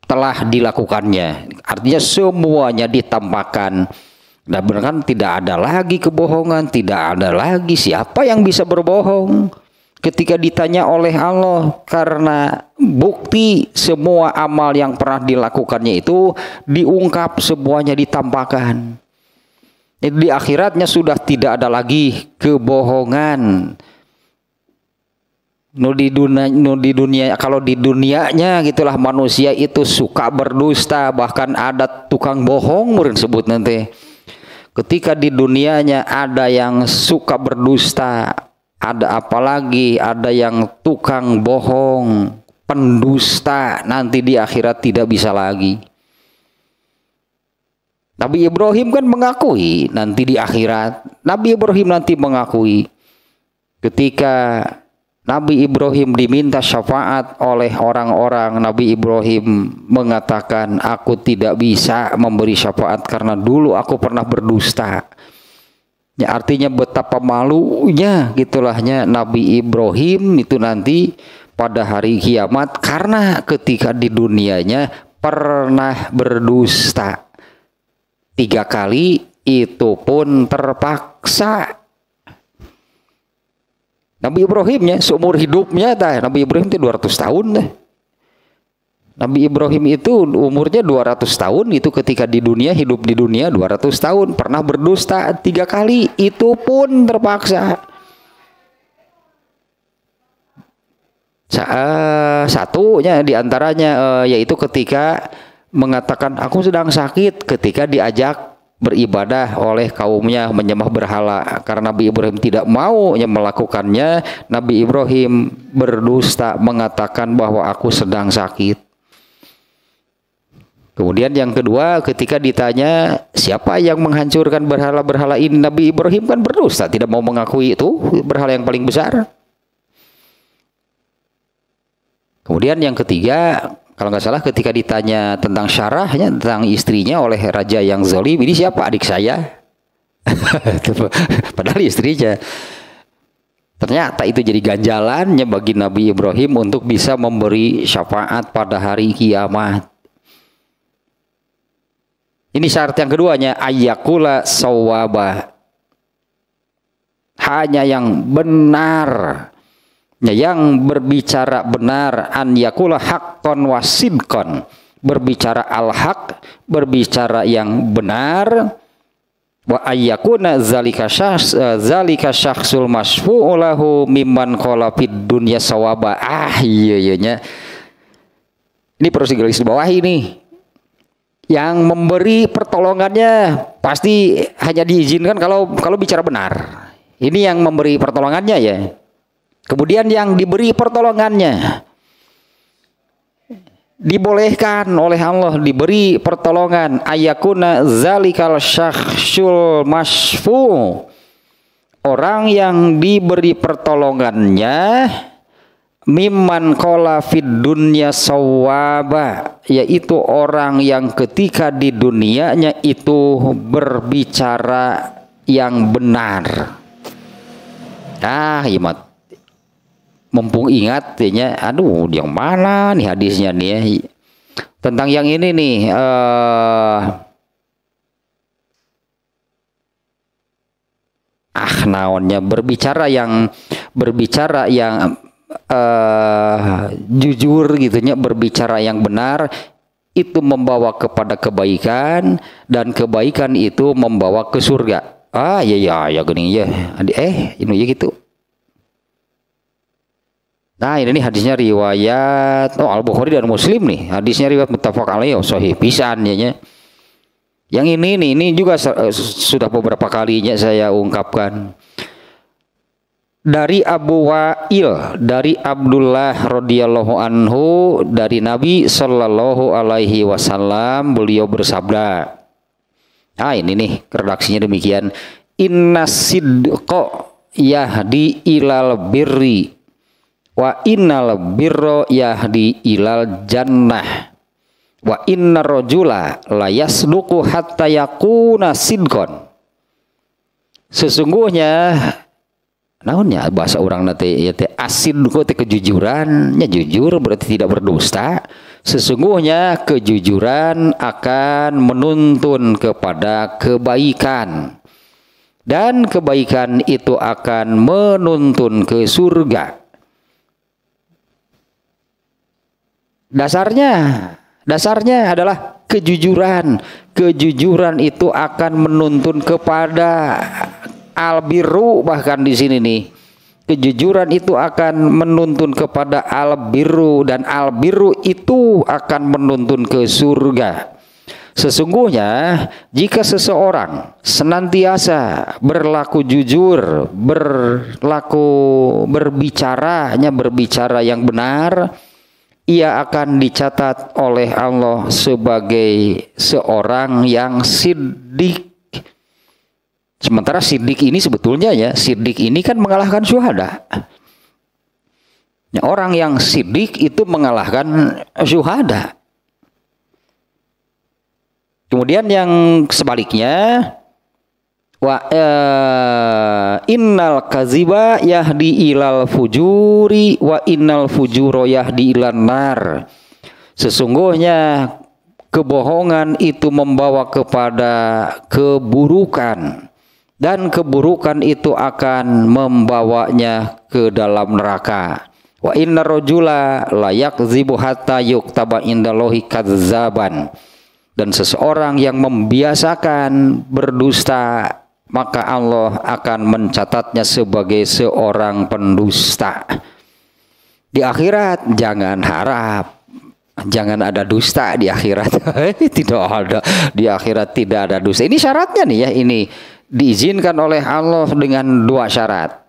telah dilakukannya. Artinya semuanya ditampakkan. Dan benar kan tidak ada lagi kebohongan, tidak ada lagi siapa yang bisa berbohong. Ketika ditanya oleh Allah karena bukti semua amal yang pernah dilakukannya itu diungkap semuanya ditampakkan. Di akhiratnya sudah tidak ada lagi kebohongan nu di dunia nu di dunia kalau di dunianya gitulah manusia itu suka berdusta bahkan ada tukang bohong murid sebut nanti ketika di dunianya ada yang suka berdusta ada apalagi ada yang tukang bohong pendusta nanti di akhirat tidak bisa lagi Nabi Ibrahim kan mengakui nanti di akhirat Nabi Ibrahim nanti mengakui ketika Nabi Ibrahim diminta syafaat oleh orang-orang Nabi Ibrahim mengatakan aku tidak bisa memberi syafaat karena dulu aku pernah berdusta ya artinya betapa malunya gitulahnya Nabi Ibrahim itu nanti pada hari kiamat karena ketika di dunianya pernah berdusta tiga kali itu pun terpaksa Nabi Ibrahimnya seumur hidupnya tah Nabi Ibrahim itu 200 tahun tah. Nabi Ibrahim itu umurnya 200 tahun itu ketika di dunia hidup di dunia 200 tahun pernah berdusta tiga kali itu pun terpaksa eh, satunya diantaranya eh, yaitu ketika mengatakan aku sedang sakit ketika diajak beribadah oleh kaumnya menyembah berhala karena Nabi Ibrahim tidak mau yang melakukannya Nabi Ibrahim berdusta mengatakan bahwa aku sedang sakit Kemudian yang kedua ketika ditanya siapa yang menghancurkan berhala-berhala ini Nabi Ibrahim kan berdusta tidak mau mengakui itu berhala yang paling besar. Kemudian yang ketiga kalau nggak salah ketika ditanya tentang syarahnya tentang istrinya oleh raja yang zolim ini siapa adik saya padahal istrinya ternyata itu jadi ganjalannya bagi Nabi Ibrahim untuk bisa memberi syafaat pada hari kiamat ini syarat yang keduanya ayakula sawabah hanya yang benar Ya, yang berbicara benar an yakula haqqan wasidkon berbicara al-haq berbicara yang benar wa ayyakuna zalika syakhs eh, zalika syakhsul masfu'u lahu mimman qala fid dunya sawaba ah iya iya nya ini perlu digaris bawah ini yang memberi pertolongannya pasti hanya diizinkan kalau kalau bicara benar ini yang memberi pertolongannya ya Kemudian yang diberi pertolongannya dibolehkan oleh Allah diberi pertolongan ayakuna zalikal syakhsul masfu orang yang diberi pertolongannya mimman kola fid dunya sawaba yaitu orang yang ketika di dunianya itu berbicara yang benar ah imat mumpung ingat ya aduh yang mana nih hadisnya nih ya tentang yang ini nih uh, ah naonnya berbicara yang berbicara yang uh, jujur gitunya berbicara yang benar itu membawa kepada kebaikan dan kebaikan itu membawa ke surga ah ya ya ya gini ya eh ini ya gitu Nah ini nih hadisnya riwayat Oh Al Bukhari dan Muslim nih hadisnya riwayat muttafaq alaih oh, sahih pisan ya, ya. Yang ini nih ini juga eh, sudah beberapa kalinya saya ungkapkan dari Abu Wa'il dari Abdullah radhiyallahu anhu dari Nabi sallallahu alaihi wasallam beliau bersabda Nah ini nih redaksinya demikian Inna sidqo yahdi ilal birri Wa innal birro yahdi ilal jannah. Wa inna rojula layasduku hatta yakuna sidkon. Sesungguhnya naonnya bahasa orang nanti ya teh asin te kejujuran. kejujurannya jujur berarti tidak berdusta sesungguhnya kejujuran akan menuntun kepada kebaikan dan kebaikan itu akan menuntun ke surga Dasarnya, dasarnya adalah kejujuran. Kejujuran itu akan menuntun kepada albiru bahkan di sini nih. Kejujuran itu akan menuntun kepada albiru dan albiru itu akan menuntun ke surga. Sesungguhnya jika seseorang senantiasa berlaku jujur, berlaku berbicaranya berbicara yang benar, ia akan dicatat oleh Allah sebagai seorang yang sidik. Sementara sidik ini sebetulnya ya, sidik ini kan mengalahkan syuhada. Ya, orang yang sidik itu mengalahkan syuhada. Kemudian yang sebaliknya, wa uh, innal kaziba yahdi ilal fujuri wa innal fujuro yahdi ilan nar sesungguhnya kebohongan itu membawa kepada keburukan dan keburukan itu akan membawanya ke dalam neraka wa inna rojula layak zibu hatta yuktaba indalohi kazzaban dan seseorang yang membiasakan berdusta maka Allah akan mencatatnya sebagai seorang pendusta. Di akhirat jangan harap jangan ada dusta di akhirat. tidak ada di akhirat tidak ada dusta. Ini syaratnya nih ya ini diizinkan oleh Allah dengan dua syarat.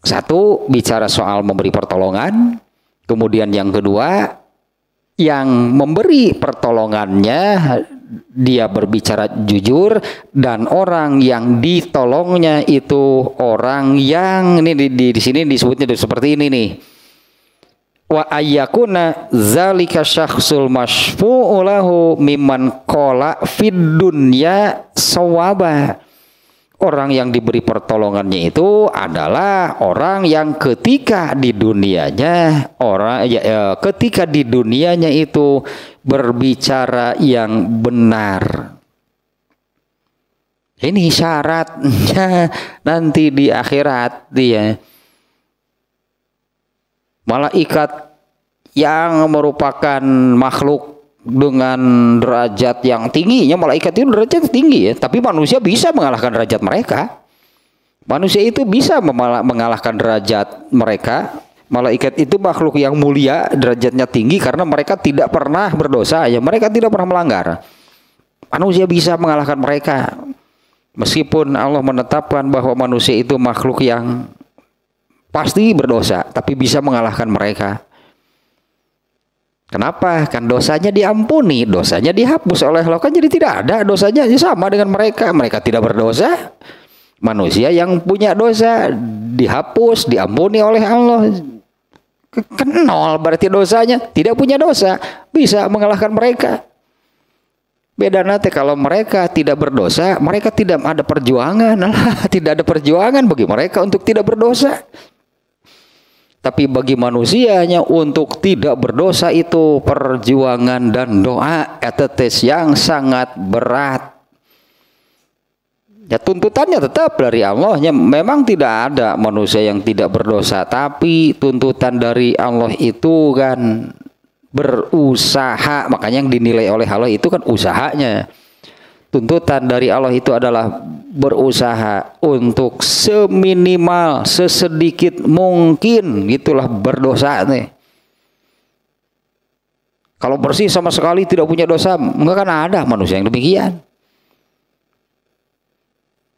Satu bicara soal memberi pertolongan, kemudian yang kedua yang memberi pertolongannya dia berbicara jujur dan orang yang ditolongnya itu orang yang ini di, di, di sini disebutnya seperti ini nih wa ayyakuna zalika syakhsul masfu'ulahu mimman qala fid dunya sawaba Orang yang diberi pertolongannya itu adalah orang yang ketika di dunianya orang ya, ya, ketika di dunianya itu berbicara yang benar. Ini syaratnya nanti di akhirat dia. Malaikat yang merupakan makhluk dengan derajat yang tingginya malaikat itu derajat tinggi ya tapi manusia bisa mengalahkan derajat mereka manusia itu bisa mengalahkan derajat mereka malaikat itu makhluk yang mulia derajatnya tinggi karena mereka tidak pernah berdosa ya mereka tidak pernah melanggar manusia bisa mengalahkan mereka meskipun Allah menetapkan bahwa manusia itu makhluk yang pasti berdosa tapi bisa mengalahkan mereka Kenapa? Kan dosanya diampuni, dosanya dihapus oleh Allah. Kan jadi tidak ada dosanya ya sama dengan mereka. Mereka tidak berdosa. Manusia yang punya dosa dihapus, diampuni oleh Allah. Kenol berarti dosanya. Tidak punya dosa. Bisa mengalahkan mereka. Beda nanti kalau mereka tidak berdosa, mereka tidak ada perjuangan. tidak ada perjuangan bagi mereka untuk tidak berdosa. Tapi bagi manusianya untuk tidak berdosa itu perjuangan dan doa etetes yang sangat berat. Ya tuntutannya tetap dari Allahnya memang tidak ada manusia yang tidak berdosa tapi tuntutan dari Allah itu kan berusaha makanya yang dinilai oleh Allah itu kan usahanya tuntutan dari Allah itu adalah berusaha untuk seminimal sesedikit mungkin itulah berdosa nih kalau bersih sama sekali tidak punya dosa enggak kan ada manusia yang demikian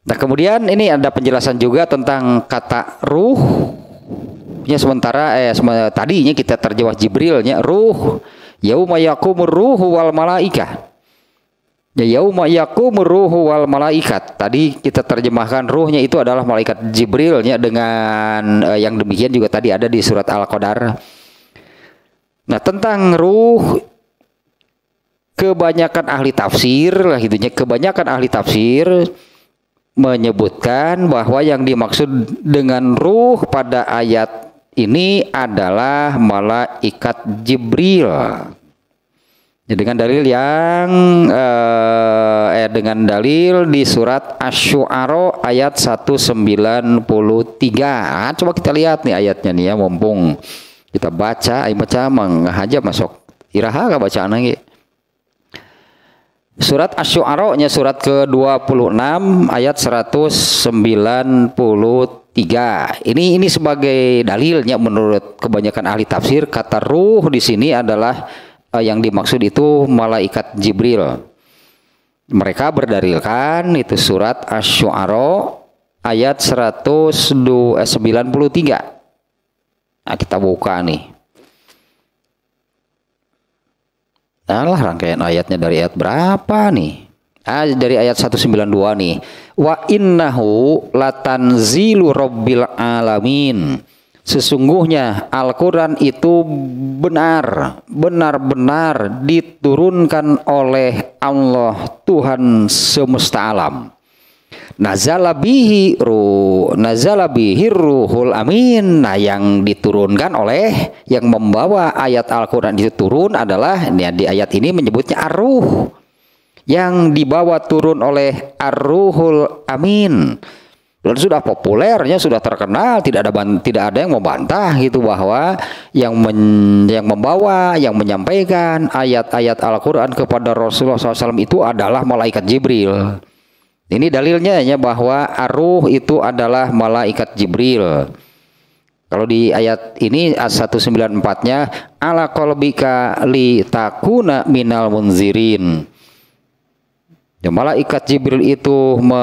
nah kemudian ini ada penjelasan juga tentang kata ruh ya sementara eh tadinya kita terjawab Jibrilnya ruh yaumayakumur ruhu wal malaikah Ya yauma yakumur ruhu wal malaikat. Tadi kita terjemahkan ruhnya itu adalah malaikat Jibrilnya dengan eh, yang demikian juga tadi ada di surat Al-Qadar. Nah, tentang ruh kebanyakan ahli tafsir lah hidupnya kebanyakan ahli tafsir menyebutkan bahwa yang dimaksud dengan ruh pada ayat ini adalah malaikat Jibril. Ya, dengan dalil yang eh, eh dengan dalil di surat Asy-Syu'ara ayat 193. Ah, coba kita lihat nih ayatnya nih ya mumpung kita baca ayo baca menghaja masuk iraha ka bacaan lagi. Surat Asy-Syu'ara nya surat ke-26 ayat 193. Ini ini sebagai dalilnya menurut kebanyakan ahli tafsir kata ruh di sini adalah uh, yang dimaksud itu malaikat Jibril. Mereka berdarilkan itu surat Asy-Syu'ara ayat 193. Eh, nah, kita buka nih. Alah rangkaian ayatnya dari ayat berapa nih? Ah, dari ayat 192 nih. Wa innahu latanzilu rabbil alamin Sesungguhnya Al-Quran itu benar, benar-benar diturunkan oleh Allah Tuhan semesta alam. Nazalabihi ruh, nazalabihi ruhul amin. Nah, yang diturunkan oleh yang membawa ayat Al-Qur'an itu turun adalah ini, ya, di ayat ini menyebutnya ar-ruh. Yang dibawa turun oleh ar-ruhul amin dan sudah populernya sudah terkenal tidak ada tidak ada yang membantah gitu bahwa yang men, yang membawa yang menyampaikan ayat-ayat Al-Qur'an kepada Rasulullah SAW itu adalah malaikat Jibril. Ini dalilnya ya bahwa aruh itu adalah malaikat Jibril. Kalau di ayat ini 194-nya ala qalbika li takuna minal munzirin Ya, malaikat Jibril itu me,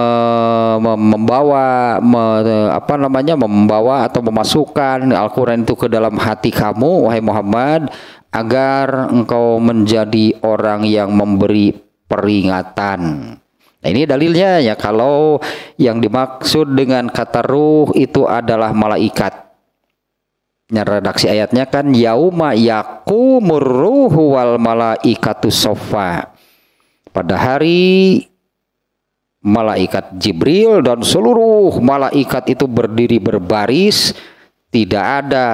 me, membawa me, apa namanya membawa atau memasukkan Al-Qur'an itu ke dalam hati kamu wahai Muhammad agar engkau menjadi orang yang memberi peringatan. Nah, ini dalilnya ya kalau yang dimaksud dengan kata ruh itu adalah malaikat. Ya, redaksi ayatnya kan yauma yaqumur ruhu wal malaikatu sofa pada hari malaikat Jibril dan seluruh malaikat itu berdiri berbaris tidak ada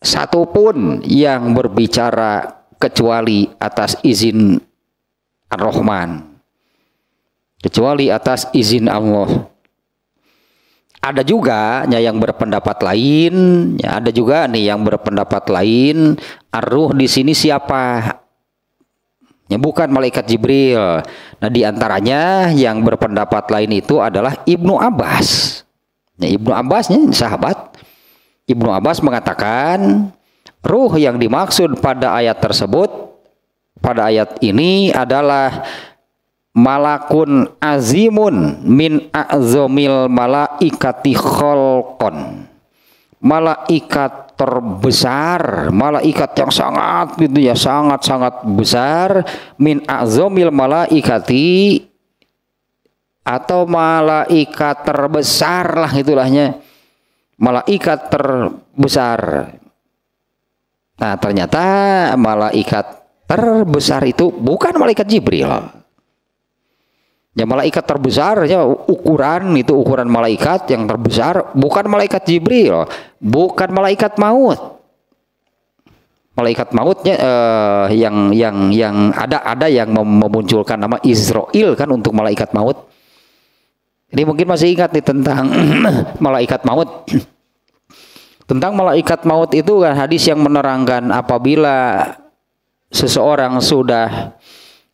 satupun yang berbicara kecuali atas izin Ar-Rahman kecuali atas izin Allah ada juga ya, yang berpendapat lain ada juga nih yang berpendapat lain Ar-Ruh di sini siapa Bukan malaikat Jibril. Nah, di antaranya yang berpendapat lain itu adalah Ibnu Abbas. Ya, Ibnu Abbasnya sahabat. Ibnu Abbas mengatakan, ruh yang dimaksud pada ayat tersebut pada ayat ini adalah malakun azimun min azomil malaikati kholkon. Malaikat terbesar malaikat yang sangat gitu ya sangat-sangat besar min azomil malaikati atau malaikat terbesar lah itulahnya malaikat terbesar nah ternyata malaikat terbesar itu bukan malaikat Jibril Ya malaikat terbesar ya ukuran itu ukuran malaikat yang terbesar bukan malaikat Jibril, bukan malaikat maut. Malaikat mautnya eh, yang yang yang ada ada yang memunculkan nama Israel kan untuk malaikat maut. Ini mungkin masih ingat nih tentang malaikat maut. tentang malaikat maut itu kan hadis yang menerangkan apabila seseorang sudah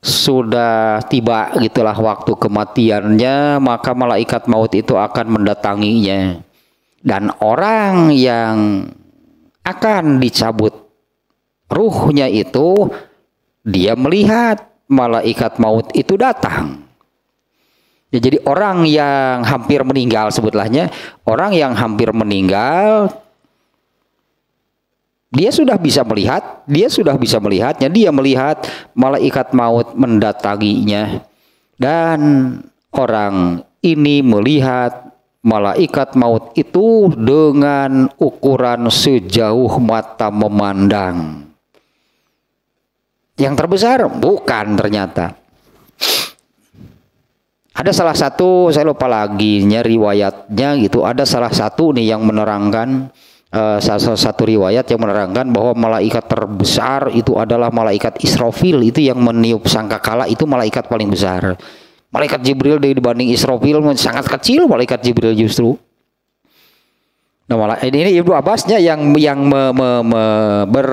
sudah tiba gitulah waktu kematiannya maka malaikat maut itu akan mendatanginya dan orang yang akan dicabut ruhnya itu dia melihat malaikat maut itu datang ya, jadi orang yang hampir meninggal sebutlahnya orang yang hampir meninggal dia sudah bisa melihat, dia sudah bisa melihatnya, dia melihat malaikat maut mendatanginya. Dan orang ini melihat malaikat maut itu dengan ukuran sejauh mata memandang. Yang terbesar bukan ternyata. Ada salah satu saya lupa lagi riwayatnya gitu. Ada salah satu nih yang menerangkan Eh, salah satu riwayat yang menerangkan bahwa malaikat terbesar itu adalah malaikat Israfil itu yang meniup sangkakala itu malaikat paling besar. Malaikat Jibril dibanding Israfil sangat kecil malaikat Jibril justru. Nah, malah ini, ini Ibnu Abbasnya yang yang me, me, me, ber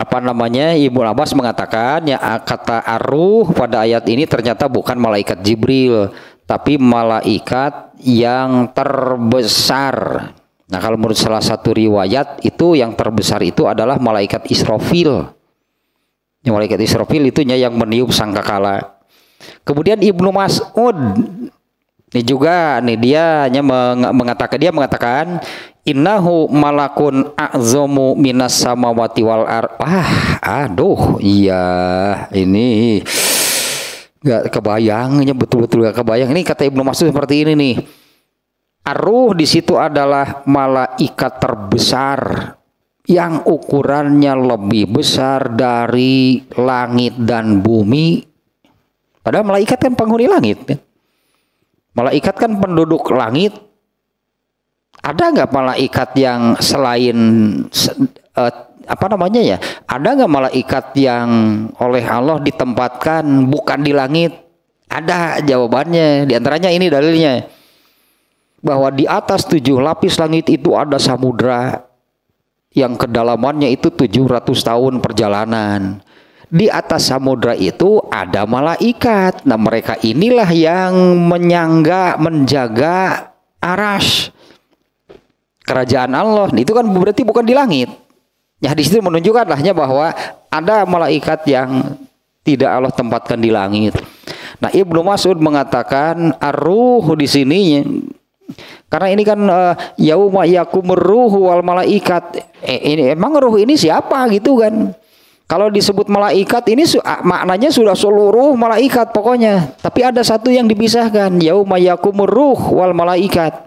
apa namanya Ibu Abbas mengatakan ya kata aruh pada ayat ini ternyata bukan malaikat Jibril tapi malaikat yang terbesar Nah kalau menurut salah satu riwayat itu yang terbesar itu adalah malaikat Israfil. Yang malaikat Israfil itu yang meniup sangkakala. Kemudian Ibnu Mas'ud ini juga nih dia hanya mengatakan dia mengatakan innahu malakun a'zamu minas samawati wal ar. Ah, aduh, iya ini nggak kebayangnya betul-betul nggak kebayang. Ini kata Ibnu Mas'ud seperti ini nih Aruh di situ adalah malaikat terbesar yang ukurannya lebih besar dari langit dan bumi. Padahal malaikat kan penghuni langit. Ya. Malaikat kan penduduk langit. Ada nggak malaikat yang selain uh, apa namanya ya? Ada nggak malaikat yang oleh Allah ditempatkan bukan di langit? Ada jawabannya. Di antaranya ini dalilnya bahwa di atas tujuh lapis langit itu ada samudra yang kedalamannya itu 700 tahun perjalanan. Di atas samudra itu ada malaikat. Nah, mereka inilah yang menyangga, menjaga arash kerajaan Allah. Nah, itu kan berarti bukan di langit. Ya di situ menunjukkanlahnya bahwa ada malaikat yang tidak Allah tempatkan di langit. Nah, Ibnu Mas'ud mengatakan aruh di sini karena ini kan eh, yauma yakumur ruhu wal malaikat. Eh, ini emang ruh ini siapa gitu kan? Kalau disebut malaikat ini ah, maknanya sudah seluruh malaikat pokoknya. Tapi ada satu yang dipisahkan, yauma yakumur ruh wal malaikat.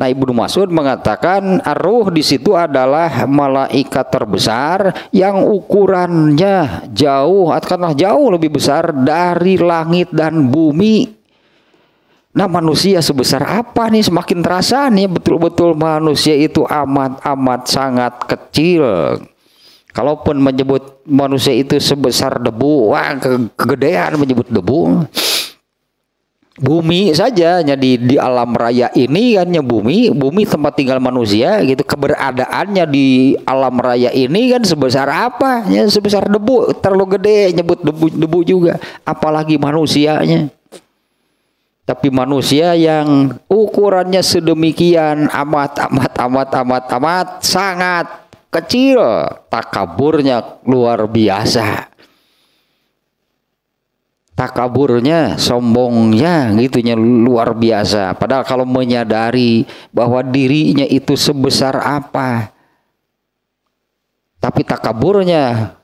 Nah, Ibnu Mas'ud mengatakan ruh di situ adalah malaikat terbesar yang ukurannya jauh, katakanlah jauh lebih besar dari langit dan bumi Nah manusia sebesar apa nih semakin terasa nih betul-betul manusia itu amat-amat sangat kecil. Kalaupun menyebut manusia itu sebesar debu, wah ke kegedean menyebut debu. Bumi saja jadi di alam raya ini kan ya bumi, bumi tempat tinggal manusia gitu keberadaannya di alam raya ini kan sebesar apa? Ya sebesar debu, terlalu gede nyebut debu debu juga, apalagi manusianya. Tapi manusia yang ukurannya sedemikian amat amat amat amat amat sangat kecil, takaburnya luar biasa. Takaburnya, sombongnya gitunya luar biasa. Padahal kalau menyadari bahwa dirinya itu sebesar apa, tapi takaburnya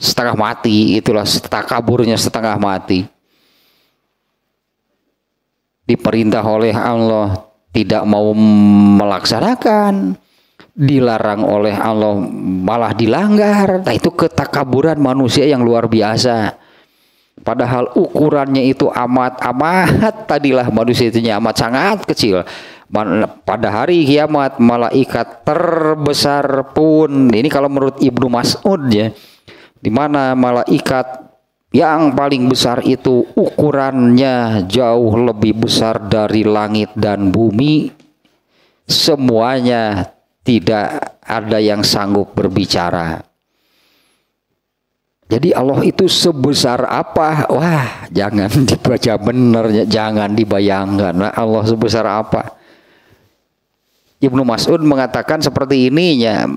setengah mati itulah takaburnya setengah mati diperintah oleh Allah tidak mau melaksanakan dilarang oleh Allah malah dilanggar nah itu ketakaburan manusia yang luar biasa padahal ukurannya itu amat-amat tadilah manusia itu amat sangat kecil pada hari kiamat malaikat terbesar pun ini kalau menurut Ibnu Mas'ud ya di mana malaikat yang paling besar itu ukurannya jauh lebih besar dari langit dan bumi semuanya tidak ada yang sanggup berbicara jadi Allah itu sebesar apa wah jangan dibaca benar, jangan dibayangkan nah, Allah sebesar apa Ibnu Mas'ud mengatakan seperti ininya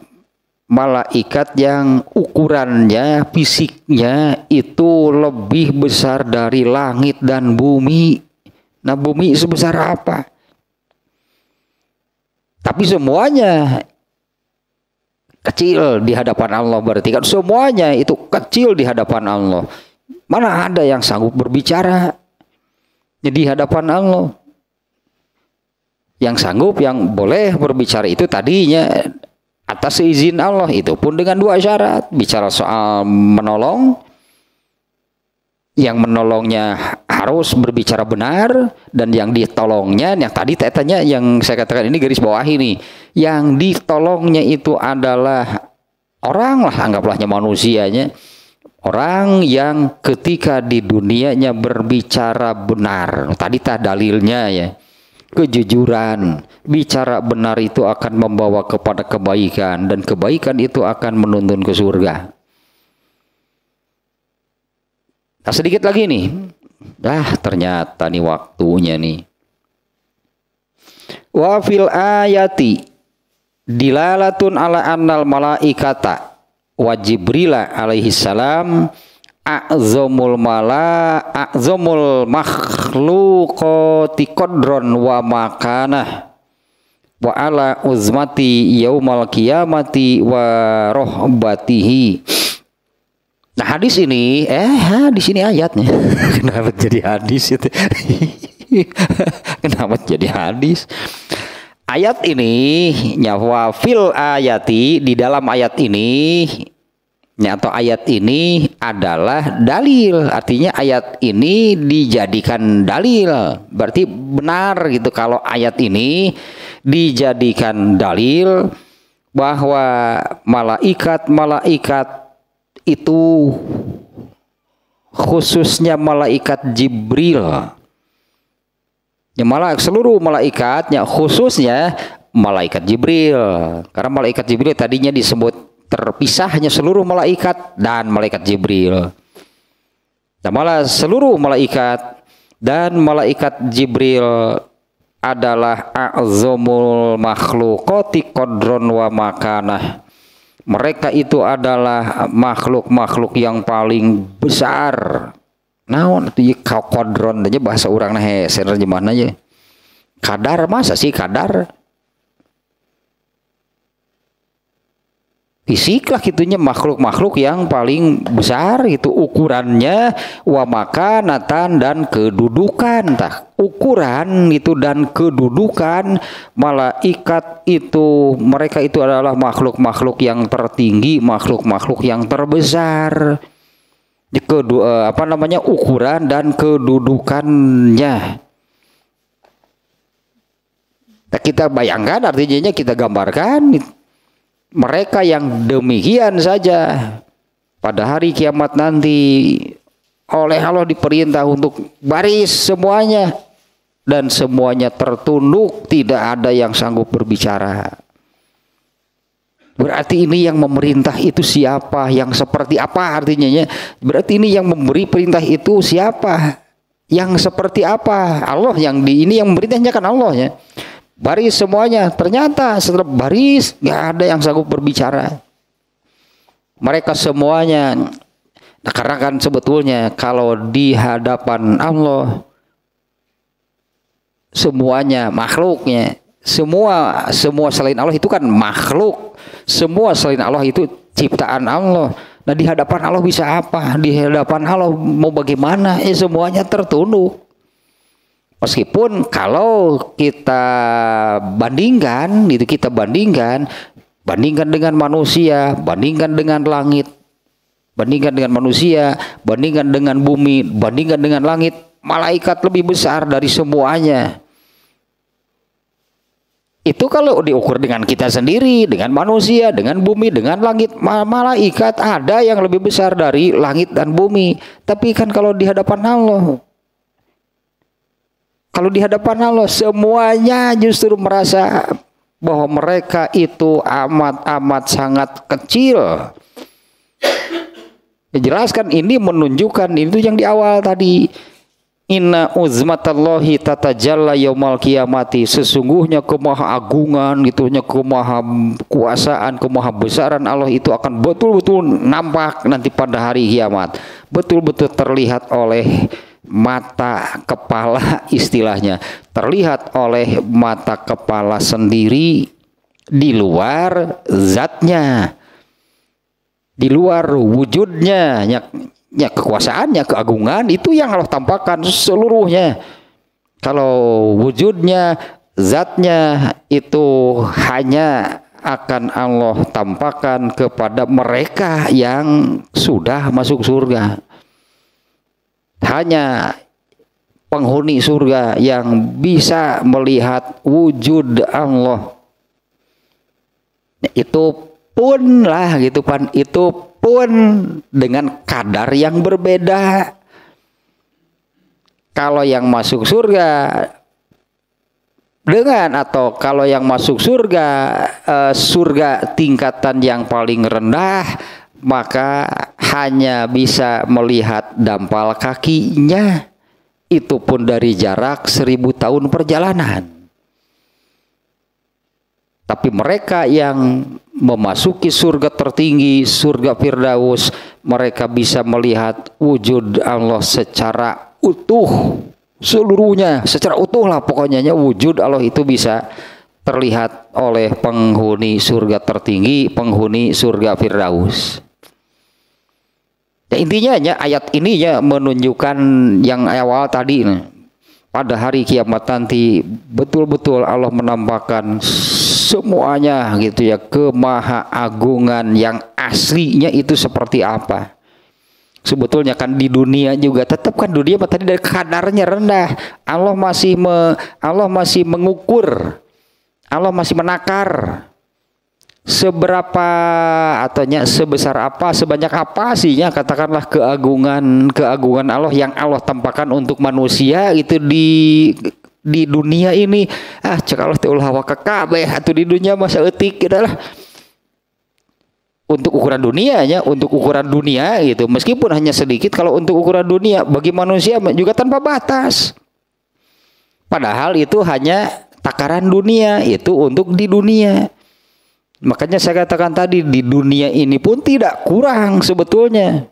malaikat yang ukurannya fisiknya itu lebih besar dari langit dan bumi. Nah, bumi sebesar apa? Tapi semuanya kecil di hadapan Allah berarti kan semuanya itu kecil di hadapan Allah. Mana ada yang sanggup berbicara di hadapan Allah? Yang sanggup yang boleh berbicara itu tadinya atas izin Allah itu pun dengan dua syarat bicara soal menolong yang menolongnya harus berbicara benar dan yang ditolongnya yang tadi tanya yang saya katakan ini garis bawah ini yang ditolongnya itu adalah orang lah anggaplah manusianya orang yang ketika di dunianya berbicara benar tadi tak dalilnya ya kejujuran bicara benar itu akan membawa kepada kebaikan dan kebaikan itu akan menuntun ke surga nah sedikit lagi nih dah ternyata nih waktunya nih wa ayati dilalatun ala annal malaikata wajibrila alaihi salam a'zomul mala a'zomul makhluqati kodron wa makanah wa ala uzmati yaumal kiamati wa rohbatihi nah hadis ini eh di sini ayatnya kenapa jadi hadis itu kenapa jadi hadis ayat ini nyawa fil ayati di dalam ayat ini Nah, atau ayat ini adalah dalil artinya ayat ini dijadikan dalil berarti benar gitu kalau ayat ini dijadikan dalil bahwa malaikat-malaikat itu khususnya malaikat Jibril ya malah seluruh malaikatnya khususnya malaikat Jibril karena malaikat Jibril tadinya disebut terpisahnya seluruh malaikat dan malaikat Jibril. Dan malah seluruh malaikat dan malaikat Jibril adalah azomul makhluk kodron wa makanah. Mereka itu adalah makhluk-makhluk yang paling besar. nah itu ya, kau kodron aja bahasa orang nah senerjemahnya aja. Kadar masa sih kadar? lah kitunya makhluk-makhluk yang paling besar itu ukurannya wa natan dan kedudukan tah ukuran itu dan kedudukan malaikat itu mereka itu adalah makhluk-makhluk yang tertinggi makhluk-makhluk yang terbesar kedua eh, apa namanya ukuran dan kedudukannya nah, kita bayangkan artinya kita gambarkan mereka yang demikian saja pada hari kiamat nanti oleh Allah diperintah untuk baris semuanya dan semuanya tertunduk tidak ada yang sanggup berbicara berarti ini yang memerintah itu siapa yang seperti apa artinya ya berarti ini yang memberi perintah itu siapa yang seperti apa Allah yang di ini yang memerintahnya kan Allah ya Baris semuanya. Ternyata setelah baris nggak ada yang sanggup berbicara. Mereka semuanya nah, karena kan sebetulnya kalau di hadapan Allah semuanya makhluknya semua semua selain Allah itu kan makhluk semua selain Allah itu ciptaan Allah nah di hadapan Allah bisa apa di hadapan Allah mau bagaimana ya semuanya tertunduk Meskipun kalau kita bandingkan, itu kita bandingkan, bandingkan dengan manusia, bandingkan dengan langit, bandingkan dengan manusia, bandingkan dengan bumi, bandingkan dengan langit, malaikat lebih besar dari semuanya. Itu kalau diukur dengan kita sendiri, dengan manusia, dengan bumi, dengan langit, malaikat ada yang lebih besar dari langit dan bumi. Tapi kan kalau di hadapan Allah, kalau di hadapan Allah semuanya justru merasa bahwa mereka itu amat-amat sangat kecil. Ya, jelaskan ini menunjukkan itu yang di awal tadi. Inna uzmatallahi tatajalla yaumal kiamati. Sesungguhnya kemahagungan gitu nya kemaha kuasaan, besaran Allah itu akan betul-betul nampak nanti pada hari kiamat. Betul-betul terlihat oleh mata kepala istilahnya terlihat oleh mata kepala sendiri di luar zatnya di luar wujudnya ya, ya kekuasaannya keagungan itu yang Allah tampakkan seluruhnya kalau wujudnya zatnya itu hanya akan Allah tampakkan kepada mereka yang sudah masuk surga hanya penghuni surga yang bisa melihat wujud Allah itu pun lah gitu pan itu pun dengan kadar yang berbeda kalau yang masuk surga dengan atau kalau yang masuk surga eh, surga tingkatan yang paling rendah maka hanya bisa melihat dampal kakinya itu pun dari jarak seribu tahun perjalanan tapi mereka yang memasuki surga tertinggi surga Firdaus mereka bisa melihat wujud Allah secara utuh seluruhnya secara utuh lah pokoknya wujud Allah itu bisa terlihat oleh penghuni surga tertinggi penghuni surga Firdaus Ya, intinya ya ayat ini ya menunjukkan yang awal tadi nih. Pada hari kiamat nanti betul-betul Allah menampakkan semuanya gitu ya agungan yang aslinya itu seperti apa. Sebetulnya kan di dunia juga tetap kan dunia tadi dari kadarnya rendah. Allah masih me, Allah masih mengukur. Allah masih menakar seberapa atau sebesar apa sebanyak apa sihnya katakanlah keagungan keagungan Allah yang Allah tampakkan untuk manusia itu di di dunia ini ah cek Allah teh ulah kabeh atuh di dunia masa etik gitu lah untuk ukuran dunianya untuk ukuran dunia gitu meskipun hanya sedikit kalau untuk ukuran dunia bagi manusia juga tanpa batas padahal itu hanya takaran dunia itu untuk di dunia Makanya saya katakan tadi di dunia ini pun tidak kurang sebetulnya.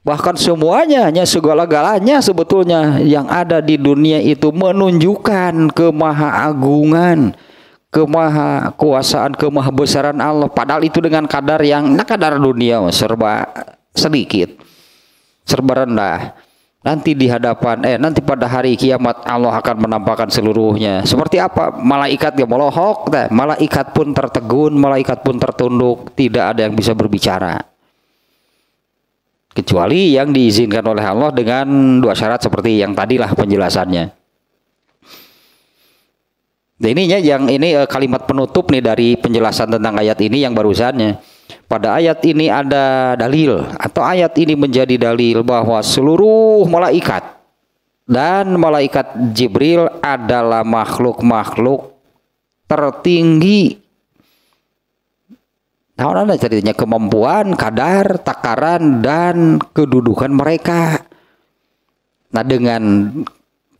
Bahkan semuanya, hanya segala-galanya sebetulnya yang ada di dunia itu menunjukkan kemahaagungan, kemaha kuasaan, kemaha besaran Allah. Padahal itu dengan kadar yang nah kadar dunia serba sedikit, serba rendah. Nanti di hadapan eh nanti pada hari kiamat Allah akan menampakkan seluruhnya. Seperti apa? Malaikat dia melohok, teh. malaikat pun tertegun, malaikat pun tertunduk, tidak ada yang bisa berbicara. Kecuali yang diizinkan oleh Allah dengan dua syarat seperti yang tadilah penjelasannya. Ini ininya yang ini eh, kalimat penutup nih dari penjelasan tentang ayat ini yang barusannya. Pada ayat ini ada dalil atau ayat ini menjadi dalil bahwa seluruh malaikat dan malaikat Jibril adalah makhluk-makhluk tertinggi. Nah, ada ceritanya kemampuan, kadar, takaran dan kedudukan mereka. Nah, dengan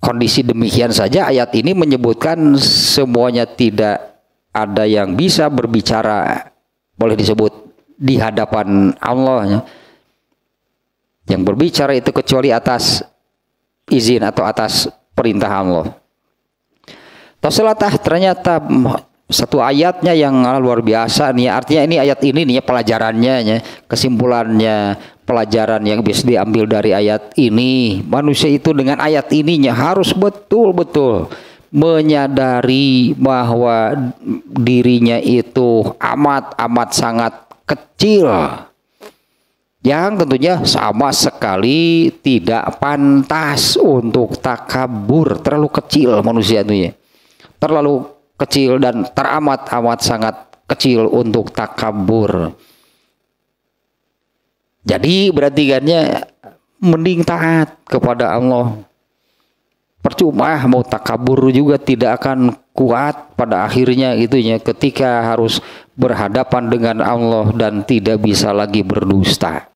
kondisi demikian saja ayat ini menyebutkan semuanya tidak ada yang bisa berbicara boleh disebut di hadapan Allah ya. yang berbicara itu kecuali atas izin atau atas perintah Allah. Tausilatah ternyata satu ayatnya yang luar biasa nih ya. artinya ini ayat ini nih ya, pelajarannya ya, kesimpulannya pelajaran yang bisa diambil dari ayat ini manusia itu dengan ayat ininya harus betul-betul menyadari bahwa dirinya itu amat-amat sangat kecil yang tentunya sama sekali tidak pantas untuk takabur terlalu kecil manusia itu ya. terlalu kecil dan teramat-amat sangat kecil untuk takabur jadi berarti mending taat kepada Allah percuma mau takabur juga tidak akan kuat pada akhirnya gitunya ketika harus berhadapan dengan Allah dan tidak bisa lagi berdusta